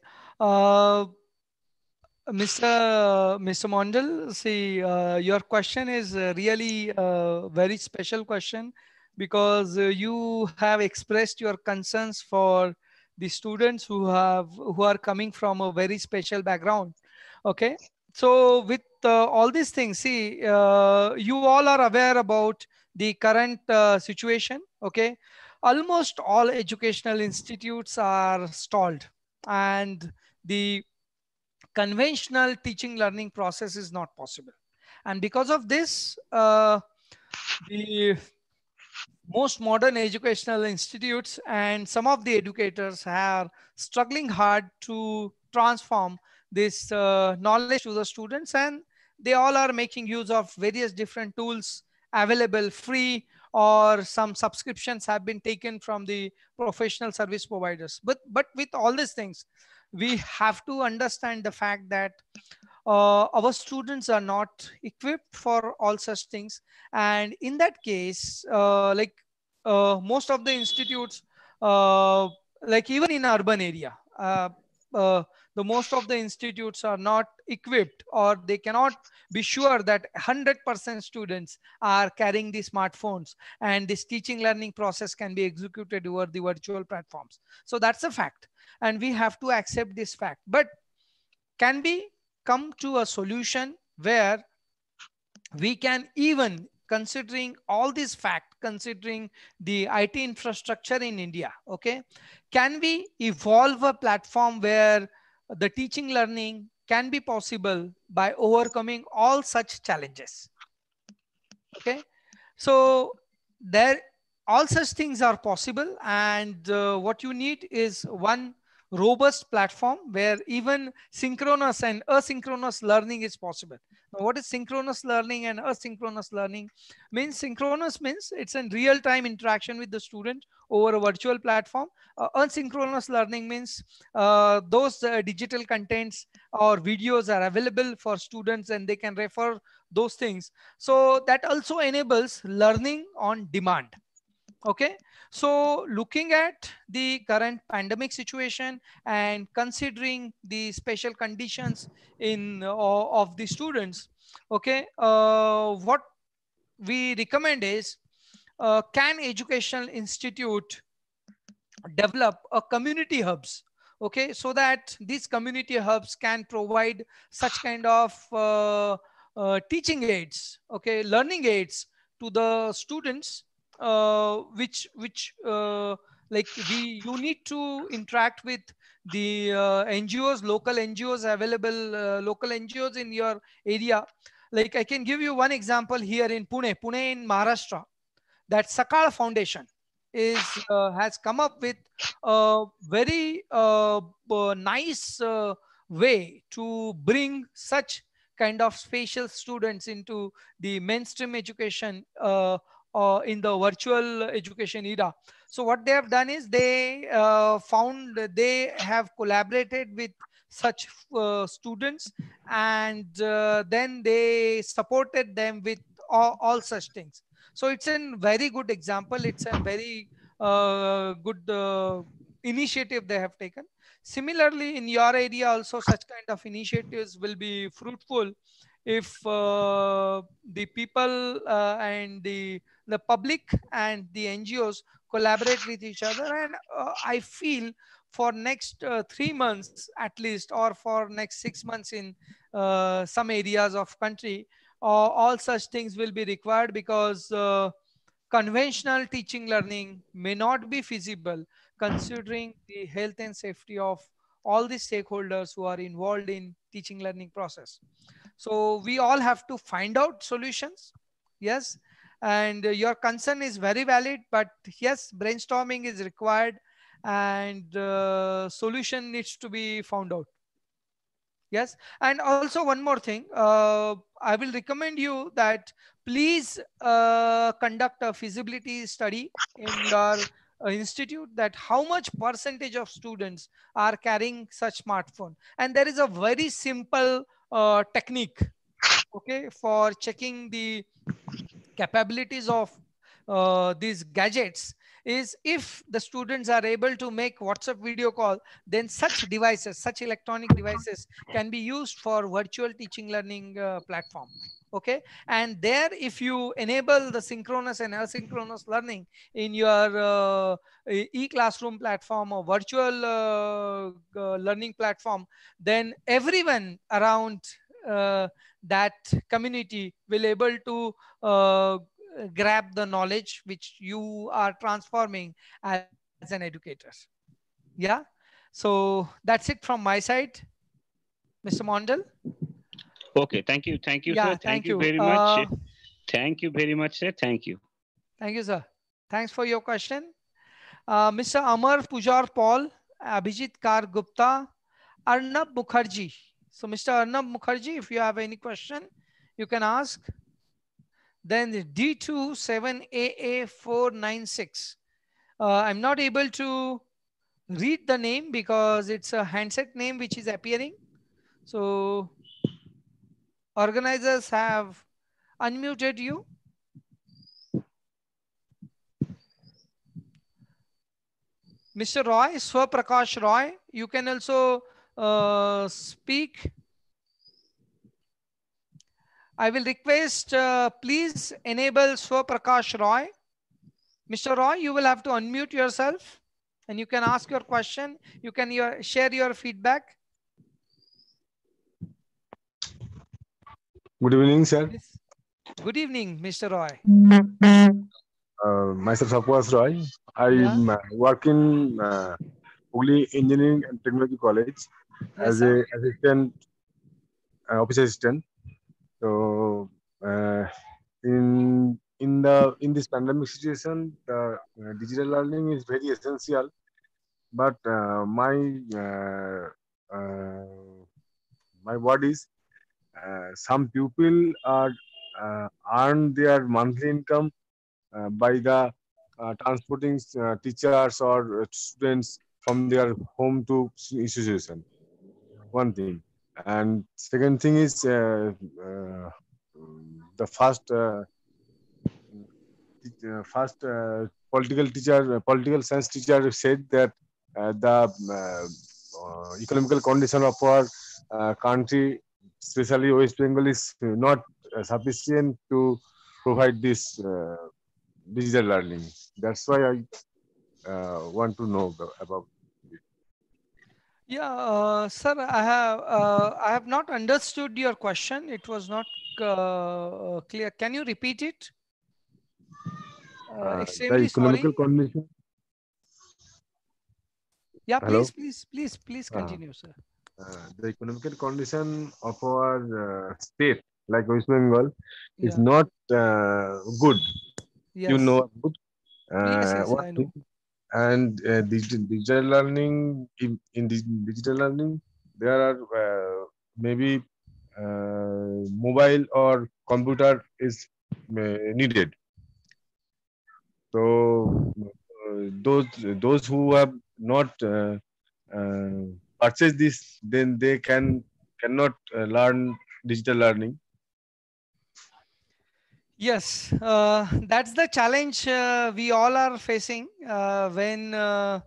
C: Mr. Mr. Mondal, see, uh, your question is uh, really a uh, very special question because uh, you have expressed your concerns for the students who have who are coming from a very special background. Okay, so with uh, all these things, see, uh, you all are aware about the current situation. Okay, almost all educational institutes are stalled, and the conventional teaching learning process is not possible. And because of this, uh, the most modern educational institutes and some of the educators are struggling hard to transform this uh, knowledge to the students and they all are making use of various different tools available free or some subscriptions have been taken from the professional service providers but but with all these things we have to understand the fact that uh, our students are not equipped for all such things. And in that case, uh, like uh, most of the institutes, uh, like even in urban area, uh, uh, the most of the institutes are not equipped or they cannot be sure that 100% students are carrying the smartphones and this teaching learning process can be executed over the virtual platforms. So that's a fact and we have to accept this fact. But can we come to a solution where we can even considering all these fact, considering the IT infrastructure in India, okay? Can we evolve a platform where the teaching learning can be possible by overcoming all such challenges? Okay, so there all such things are possible and uh, what you need is one robust platform where even synchronous and asynchronous learning is possible. Now, what is synchronous learning and asynchronous learning? Means synchronous means it's a real-time interaction with the student over a virtual platform. Uh, asynchronous learning means uh, those uh, digital contents or videos are available for students and they can refer those things. So that also enables learning on demand okay so looking at the current pandemic situation and considering the special conditions in uh, of the students okay uh, what we recommend is uh, can educational institute develop a community hubs okay so that these community hubs can provide such kind of uh, uh, teaching aids okay learning aids to the students uh, which which uh, like we you need to interact with the uh, ngos local ngos available uh, local ngos in your area like i can give you one example here in pune pune in maharashtra that sakal foundation is uh, has come up with a very uh, nice way to bring such kind of special students into the mainstream education uh, in the virtual education era. So what they have done is they uh, found they have collaborated with such uh, students and uh, then they supported them with all, all, such things. So it's a very good example. It's a very uh, good uh, initiative they have taken. Similarly, in your area also such kind of initiatives will be fruitful if uh, the people uh, and the the public and the NGOs collaborate with each other. And uh, I feel for next uh, three months at least or for next six months in uh, some areas of country uh, all such things will be required because conventional teaching learning may not be feasible considering the health and safety of all the stakeholders who are involved in teaching learning process so we all have to find out solutions. Yes. And your concern is very valid, but yes, brainstorming is required and uh, solution needs to be found out. Yes. And also one more thing, uh, I will recommend you that please uh, conduct a feasibility study in your uh, institute that how much percentage of students are carrying such smartphone. And there is a very simple uh, technique okay for checking the capabilities of uh, these gadgets is if the students are able to make WhatsApp video call, then such devices, such electronic devices can be used for virtual teaching learning uh, platform. Okay. And there, if you enable the synchronous and asynchronous learning in your uh, e-classroom platform or virtual uh, learning platform, then everyone around uh, that community will able to uh, grab the knowledge which you are transforming as, as an educator. Yeah. So that's it from my side, Mr. Mondal.
D: Okay. Thank you. Thank you, yeah, sir. Thank, thank you. you very much. Uh, thank you very much, sir. Thank you.
C: Thank you, sir. Thanks for your question. Uh, Mr. Amar Pujar Paul, Abhijit Kar Gupta, Arnab Mukherjee. So Mr. Arnab Mukherjee, if you have any question, you can ask then the D27AA496. Uh, I'm not able to read the name because it's a handset name which is appearing. So organizers have unmuted you. Mr. Roy, Swaprakash Roy, you can also uh, speak I will request, uh, please enable Swaprakash Roy. Mr. Roy, you will have to unmute yourself and you can ask your question. You can your, share your feedback.
F: Good evening, sir.
C: Good evening, Mr. Roy.
F: Uh, myself, Apwas Roy. I yeah. work in uh, uh Engineering and Technology College yes, as sir. a assistant, uh, office assistant. So uh, in in the in this pandemic situation, the uh, digital learning is very essential. But uh, my uh, uh, my word is, uh, some people are earn their monthly income by the transporting teachers or students from their home to institution. One thing and second thing is uh, uh, the first uh, first political teacher, political science teacher said that the economical condition of our country, especially West Bengal, is not sufficient to provide this uh, digital learning. That's why I uh, want to know about
C: yeah, uh, sir, I have uh, I have not understood your question. It was not uh, uh clear. Can you repeat it? Uh, uh, extremely the economical sorry. condition. Yeah, Hello? please, please, please, please continue, sir.
F: the economical condition of our state, like West Bengal, yeah. is not good. Yes. You know, good. yes, yes I know and uh, digital, digital learning in, in digital learning there are uh, maybe uh, mobile or computer is uh, needed so uh, those those who have not uh, purchased this then they can cannot learn digital learning
C: Yes, uh, that's the challenge uh, we all are facing uh, when uh,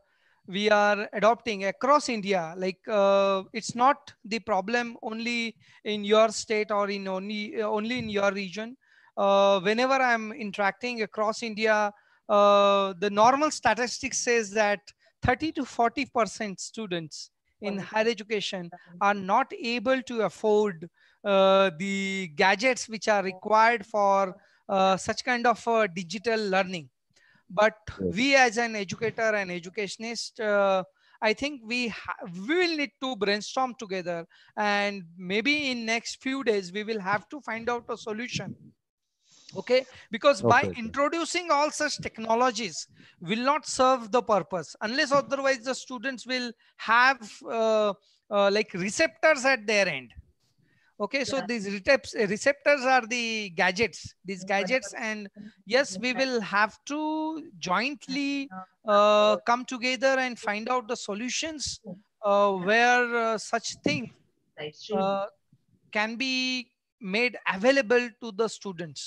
C: we are adopting across India. Like uh, it's not the problem only in your state or in only uh, only in your region. whenever I'm interacting across India, the normal statistics says that 30 to 40 percent students in higher education are not able to afford uh, the gadgets which are required for uh, such kind of uh, digital learning but we as an educator and educationist I think we we will need to brainstorm together, and maybe in next few days we will have to find out a solution. Okay, because okay. by introducing all such technologies will not serve the purpose unless otherwise the students will have uh, uh, like receptors at their end okay yeah. so these receptors are the gadgets these gadgets and yes we will have to jointly uh, come together and find out the solutions uh, where uh, such things uh, can be made available to the students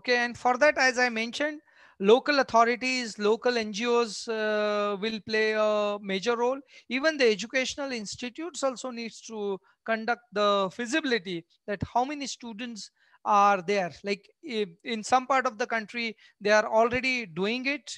C: okay and for that as i mentioned local authorities, local NGOs uh, will play a major role. Even the educational institutes also needs to conduct the feasibility that how many students are there. Like in some part of the country, they are already doing it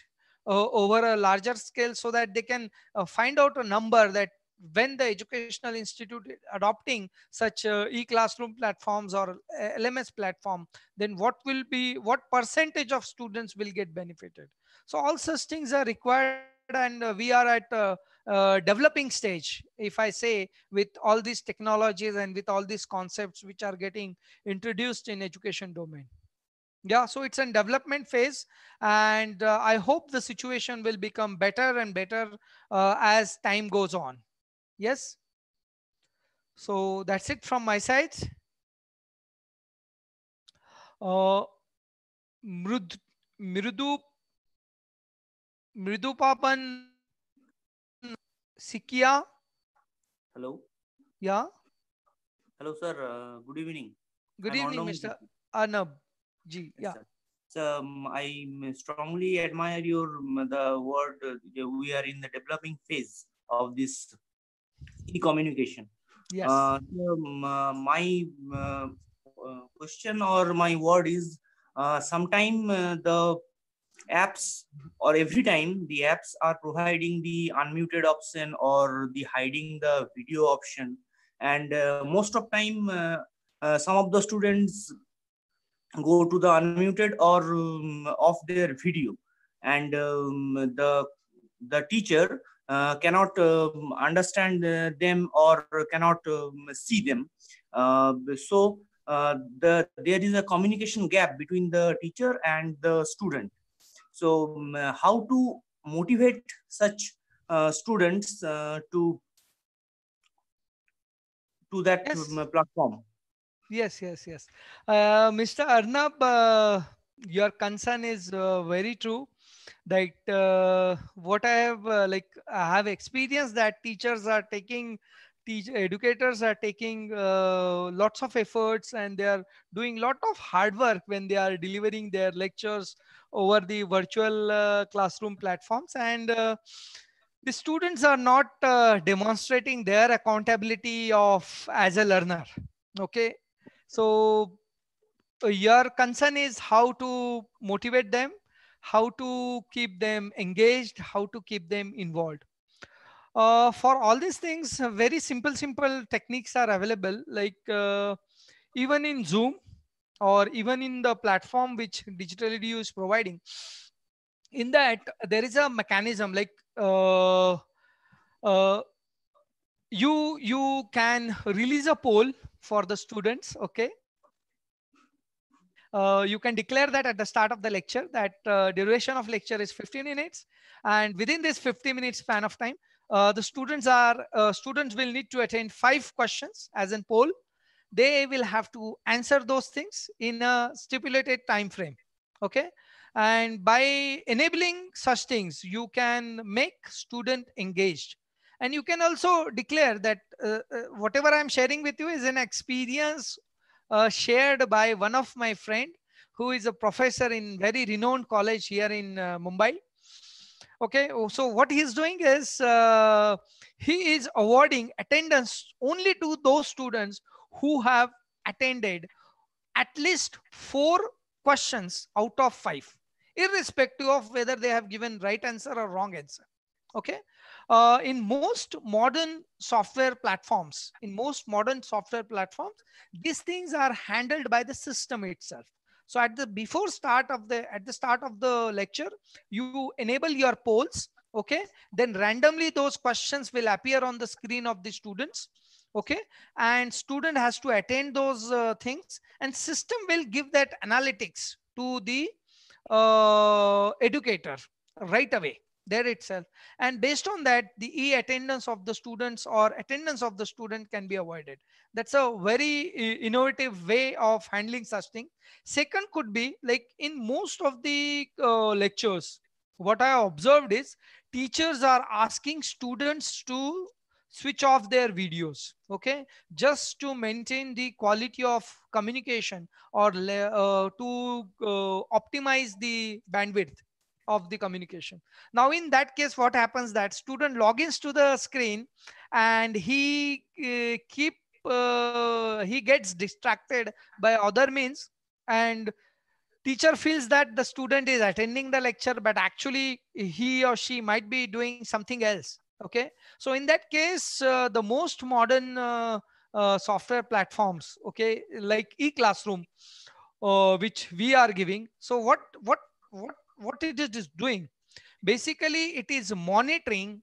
C: uh, over a larger scale so that they can uh, find out a number that when the educational institute adopting such uh, e-classroom platforms or uh, LMS platform, then what will be, what percentage of students will get benefited? So all such things are required and uh, we are at a uh, uh, developing stage if i say with all these technologies and with all these concepts which are getting introduced in education domain yeah so it's in development phase and i hope the situation will become better and better as time goes on Yes. So that's it from my side. Uh, Mrud, Mridu, Papan, Sikia. Hello. Yeah.
D: Hello, sir. Uh, good evening.
C: Good I'm evening, Mr. Arnab. Ji, yes, yeah. Sir.
D: So um, I strongly admire your um, the word. Uh, we are in the developing phase of this communication. Yes. Uh, uh my uh, uh, question or my word is uh, sometime the apps or every time the apps are providing the unmuted option or the hiding the video option and uh, most of time uh, uh, some of the students go to the unmuted or um, off their video and um, the the teacher uh, cannot um, understand uh, them or cannot um, see them. Uh, so the, there is a communication gap between the teacher and the student. So um, how to motivate such students to to that yes. Um, platform.
C: Yes, yes, yes. Uh, Mr. Arnab, uh, your concern is uh, very true that uh, what i have uh, like i have experienced that teachers are taking teach educators are taking uh, lots of efforts and they are doing lot of hard work when they are delivering their lectures over the virtual uh, classroom platforms and uh, the students are not uh, demonstrating their accountability of as a learner okay so your concern is how to motivate them how to keep them engaged, how to keep them involved. Uh, for all these things, uh, very simple, simple techniques are available. Like uh, even in Zoom or even in the platform which Digital Edu is providing, in that there is a mechanism like uh, uh, you you can release a poll for the students, okay, uh, you can declare that at the start of the lecture that uh, duration of lecture is 15 minutes and within this 50 minutes span of time uh, the students are uh, students will need to attend five questions as in poll they will have to answer those things in a stipulated time frame okay and by enabling such things you can make student engaged and you can also declare that uh, uh, whatever i'm sharing with you is an experience uh, shared by one of my friend who is a professor in very renowned college here in uh, Mumbai. Okay, oh, so what he's doing is uh, he is awarding attendance only to those students who have attended at least four questions out of five, irrespective of whether they have given right answer or wrong answer. Okay, uh, in most modern software platforms, in most modern software platforms, these things are handled by the system itself. So at the before start of the at the start of the lecture, you enable your polls. Okay, then randomly those questions will appear on the screen of the students okay and student has to attend those uh, things and system will give that analytics to the uh, educator right away there itself. And based on that, the e attendance of the students or attendance of the student can be avoided. That's a very innovative way of handling such thing. Second could be like in most of the uh, lectures, what I observed is teachers are asking students to switch off their videos okay just to maintain the quality of communication or uh, to uh, optimize the bandwidth of the communication. Now, in that case, what happens that student logins to the screen and he uh, keep uh, he gets distracted by other means and teacher feels that the student is attending the lecture, but actually he or she might be doing something else. Okay. So in that case, uh, the most modern uh, uh, software platforms, okay, like eClassroom, uh, which we are giving. So what, what, what what it is doing, basically it is monitoring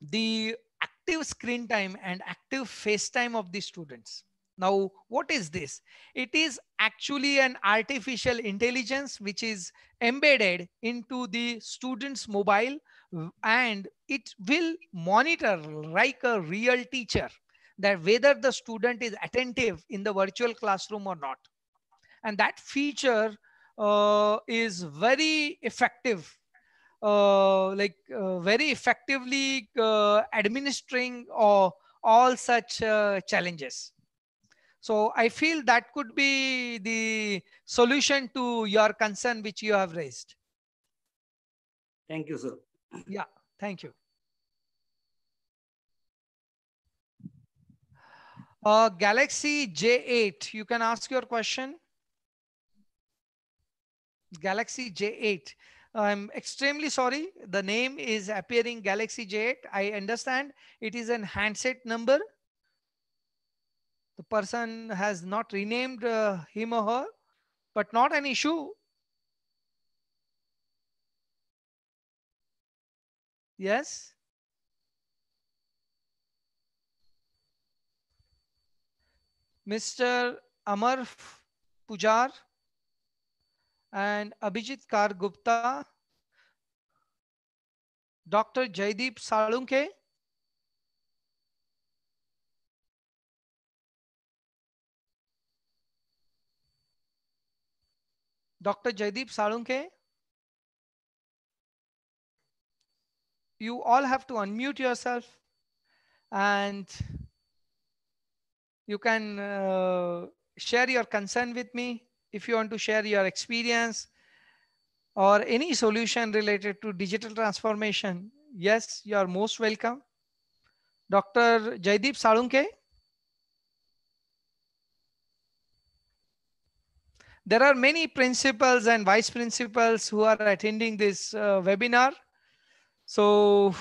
C: the active screen time and active face time of the students. Now, what is this? It is actually an artificial intelligence which is embedded into the student's mobile and it will monitor like a real teacher that whether the student is attentive in the virtual classroom or not. And that feature uh, is very effective uh, like uh, very effectively uh, administering or uh, all such uh, challenges so i feel that could be the solution to your concern which you have raised thank you sir yeah thank you uh, galaxy j8 you can ask your question Galaxy J8. I'm extremely sorry. The name is appearing Galaxy J8. I understand it is an handset number. The person has not renamed uh, him or her, but not an issue. Yes. Mr. Amar Pujar and Abhijit Kar Gupta, Dr. Jaideep Salunke, Dr. Jaideep Salunke, you all have to unmute yourself and you can uh, share your concern with me if you want to share your experience or any solution related to digital transformation, yes, you are most welcome. Dr. Jaideep Salunke. There are many principals and vice principals who are attending this uh, webinar. So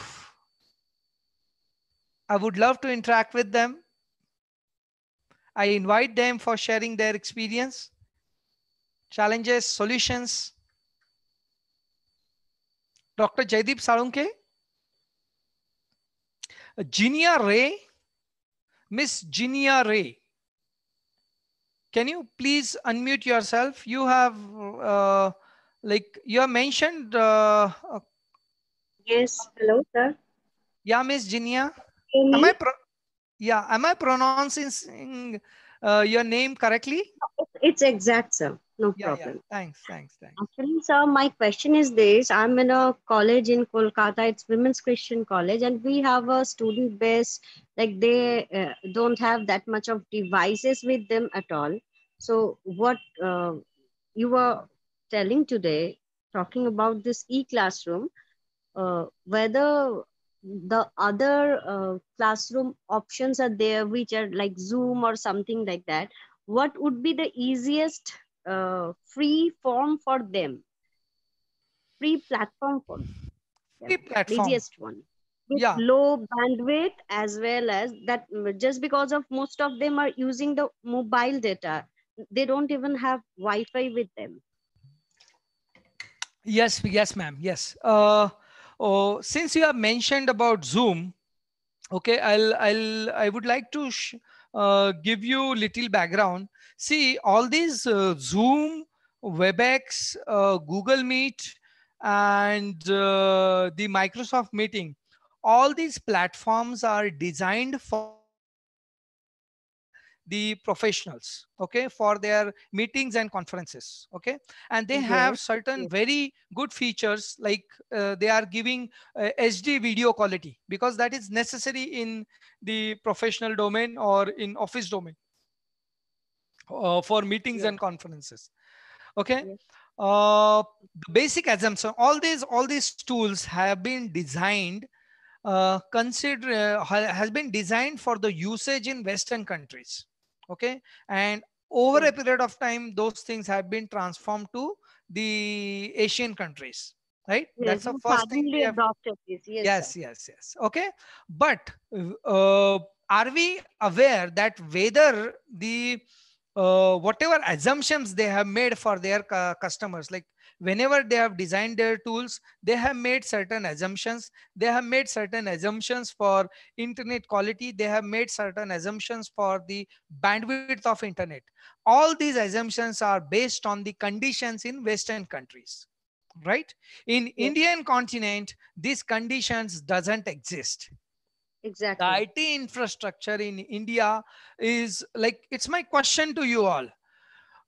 C: I would love to interact with them. I invite them for sharing their experience challenges, solutions. Dr. Jaideep Salunke, Jinia Ray, Miss Jinia Ray. Can you please unmute yourself? You have uh, like you have mentioned. Uh, uh yes. Hello, sir. Yeah, Miss Jinia. Am I yeah? Am I pronouncing uh, your name correctly? It's exact, sir. No yeah, problem. Yeah. Thanks, thanks,
E: thanks. Actually, sir, my question is this. I'm in a college in Kolkata. It's Women's Christian College. And we have a student base. Like they uh, don't have that much of devices with them at all. So what uh, you were telling today, talking about this e-classroom, uh, whether the other uh, classroom options are there which are like zoom or something like that what would be the easiest uh, free form for them, free platform for them. Free platform. Easiest one. With yeah. low bandwidth as well as that just because of most of them are using the mobile data they don't even have wi-fi with them
C: yes yes ma'am yes uh, oh, since you have mentioned about zoom okay i'll i'll i would like to uh, give you little background See, all these uh, Zoom, WebEx, uh, Google Meet, and uh, the Microsoft Meeting, all these platforms are designed for the professionals okay for their meetings and conferences okay and they have certain very good features like uh, they are giving uh, hd video quality because that is necessary in the professional domain or in office domain uh, for meetings yeah. and conferences okay yeah. uh, the basic assumption all these all these tools have been designed uh, consider uh, has been designed for the usage in western countries okay and over a period of time those things have been transformed to the asian countries right yes, that's the first thing we have...
E: this. yes yes,
C: yes, yes okay but uh, are we aware that whether the uh, whatever assumptions they have made for their uh, customers like whenever they have designed their tools they have made certain assumptions they have made certain assumptions for internet quality they have made certain assumptions for the bandwidth of internet all these assumptions are based on the conditions in western countries right in indian continent these conditions doesn't exist Exactly. The IT infrastructure in India is like, it's my question to you all.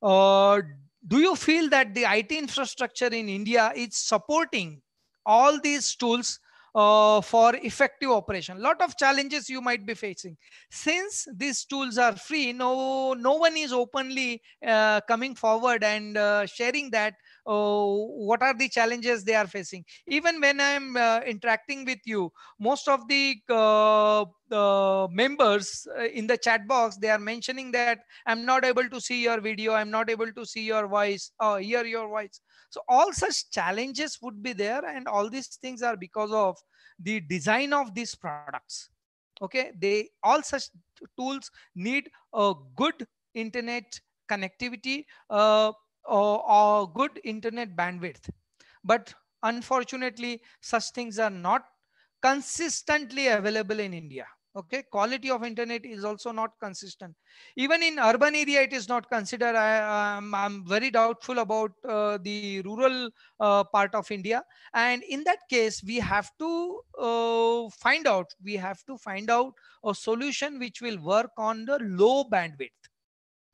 C: Uh, do you feel that the IT infrastructure in India is supporting all these tools uh, for effective operation? Lot of challenges you might be facing. Since these tools are free, no, no one is openly uh, coming forward and uh, sharing that oh, what are the challenges they are facing. Even when I'm uh, interacting with you, most of the uh, the members uh, in the chat box they are mentioning that i'm not able to see your video i'm not able to see your voice or uh, hear your voice so all such challenges would be there and all these things are because of the design of these products okay they all such tools need a good internet connectivity uh, or, or good internet bandwidth. But unfortunately, such things are not consistently available in India. Okay, quality of internet is also not consistent. Even in urban area, it is not considered. I, am um, very doubtful about uh, the rural uh, part of India. And in that case, we have to uh, find out, we have to find out a solution which will work on the low bandwidth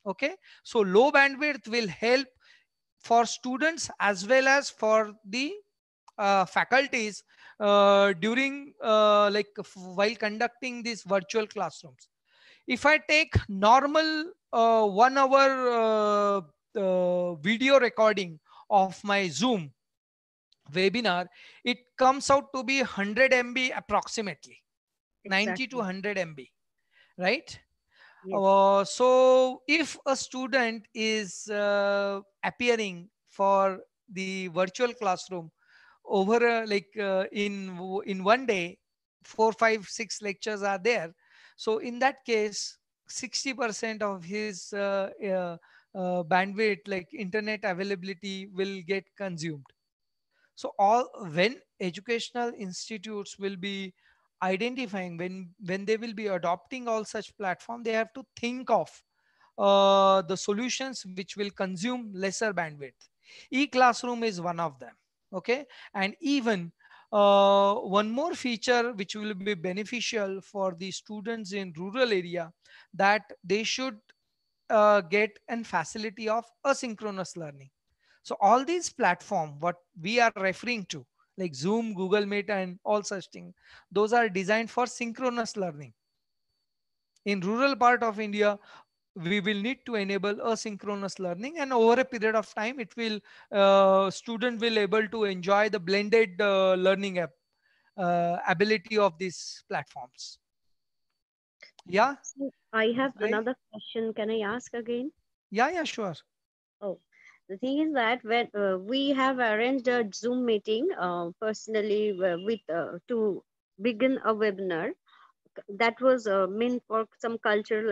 C: okay so low bandwidth will help for students as well as for the uh, faculties uh, during uh, like while conducting these virtual classrooms if i take normal uh, one hour uh, uh, video recording of my zoom webinar it comes out to be 100 mb approximately exactly. 90 to 100 mb right Yes. Uh, so if a student is uh, appearing for the virtual classroom over like uh, in in one day four five six lectures are there so in that case 60% of his uh, uh, uh, bandwidth like internet availability will get consumed so all when educational institutes will be identifying when when they will be adopting all such platform they have to think of uh, the solutions which will consume lesser bandwidth e-classroom is one of them okay and even uh, one more feature which will be beneficial for the students in rural area that they should uh, get and facility of asynchronous learning so all these platform what we are referring to like Zoom, Google Meet, and all such things. Those are designed for synchronous learning. In rural part of India, we will need to enable asynchronous learning and over a period of time it will uh, student will able to enjoy the blended uh, learning app, uh, ability of these platforms
E: yeah i have another question can i ask again yeah yeah sure the thing is that when uh, we have arranged a Zoom meeting uh, personally uh, with uh, to begin a webinar that was uh, meant for some cultural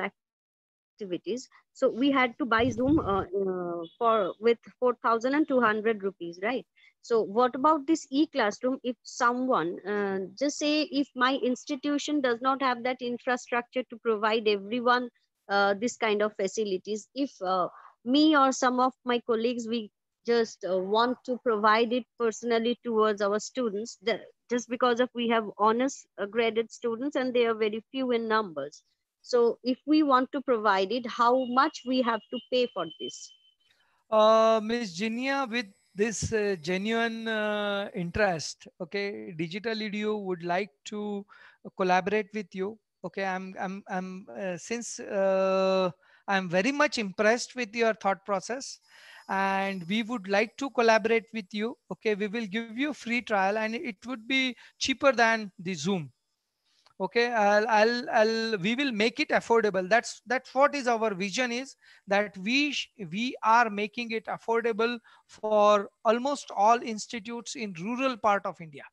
E: activities. So we had to buy Zoom uh, for with four thousand and two hundred rupees, right? So what about this e-classroom? If someone, just say if my institution does not have that infrastructure to provide everyone this kind of facilities, if me or some of my colleagues, we just uh, want to provide it personally towards our students just because of we have honest uh, graded students and they are very few in numbers. So if we want to provide it, how much we have to pay for this?
C: Uh, Ms. Jinia, with this uh, genuine uh, interest, okay, Digital EDU would like to collaborate with you. Okay, I'm, I'm, I'm uh, since uh, I'm very much impressed with your thought process and we would like to collaborate with you. Okay, we will give you free trial and it would be cheaper than the Zoom. Okay, I'll, I'll, I'll, we will make it affordable. That's, that's what is our vision is that we, we are making it affordable for almost all institutes in rural part of India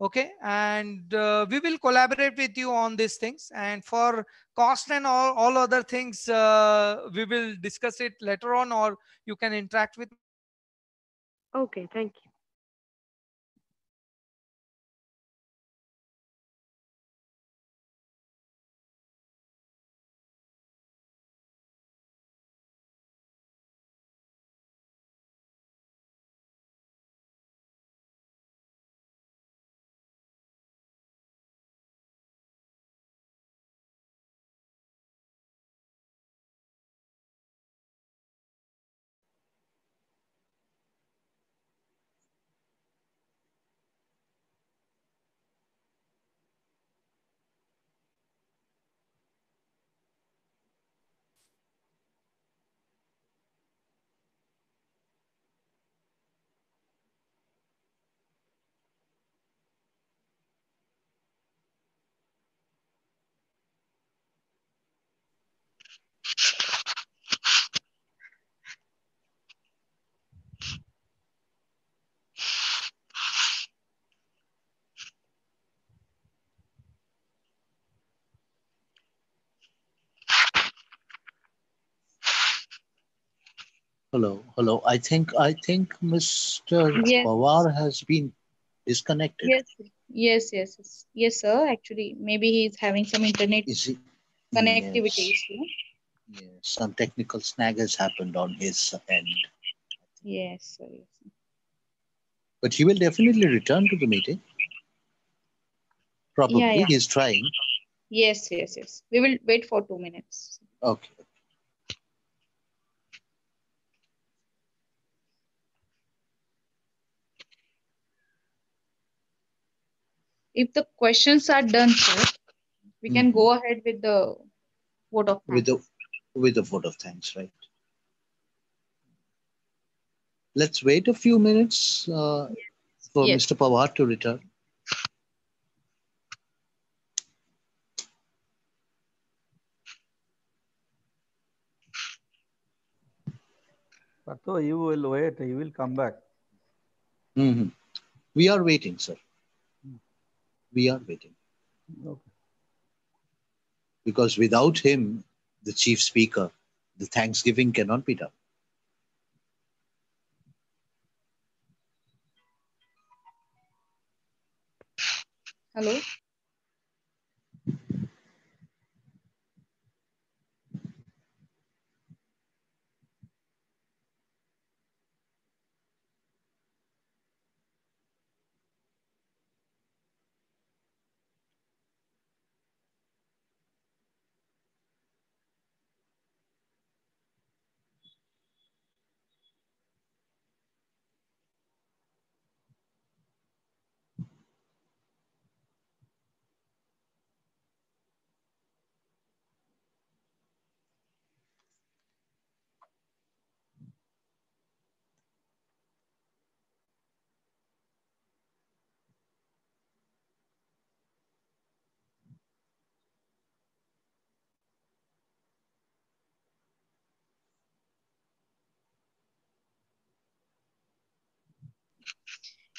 C: okay and uh, we will collaborate with you on these things and for cost and all, all other things uh, we will discuss it later on or you can interact with okay thank you
A: Hello, hello. I think I think Mr. Yes. has been disconnected. Yes,
E: yes, yes, yes, sir. Actually, maybe he's having some internet connectivity yes. issue.
A: Yes, some technical snag has happened on his end.
E: Yes, sir. Yes, sir.
A: But he will definitely return to the meeting. Probably yeah, yeah. he's trying.
E: Yes, yes, yes. We will wait for two minutes.
A: Okay.
D: if the questions are done, sir, we can mm-hmm. go ahead with the vote of
A: thanks. With the, with the vote of thanks, right? Let's wait a few minutes uh, for yes. Mr. Pawar to return.
B: Pato, you will wait. You will come back.
A: Mm -hmm. We are waiting, sir we are waiting. Okay. Because without him, the chief speaker, the thanksgiving cannot be done.
E: Hello?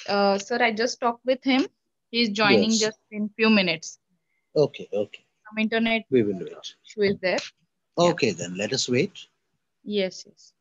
D: uh, sir, I just talked with him. He's joining yes. just in few minutes.
A: Okay, okay. Some internet. We will wait. She is there. Okay, yeah. then let us wait.
D: Yes, yes.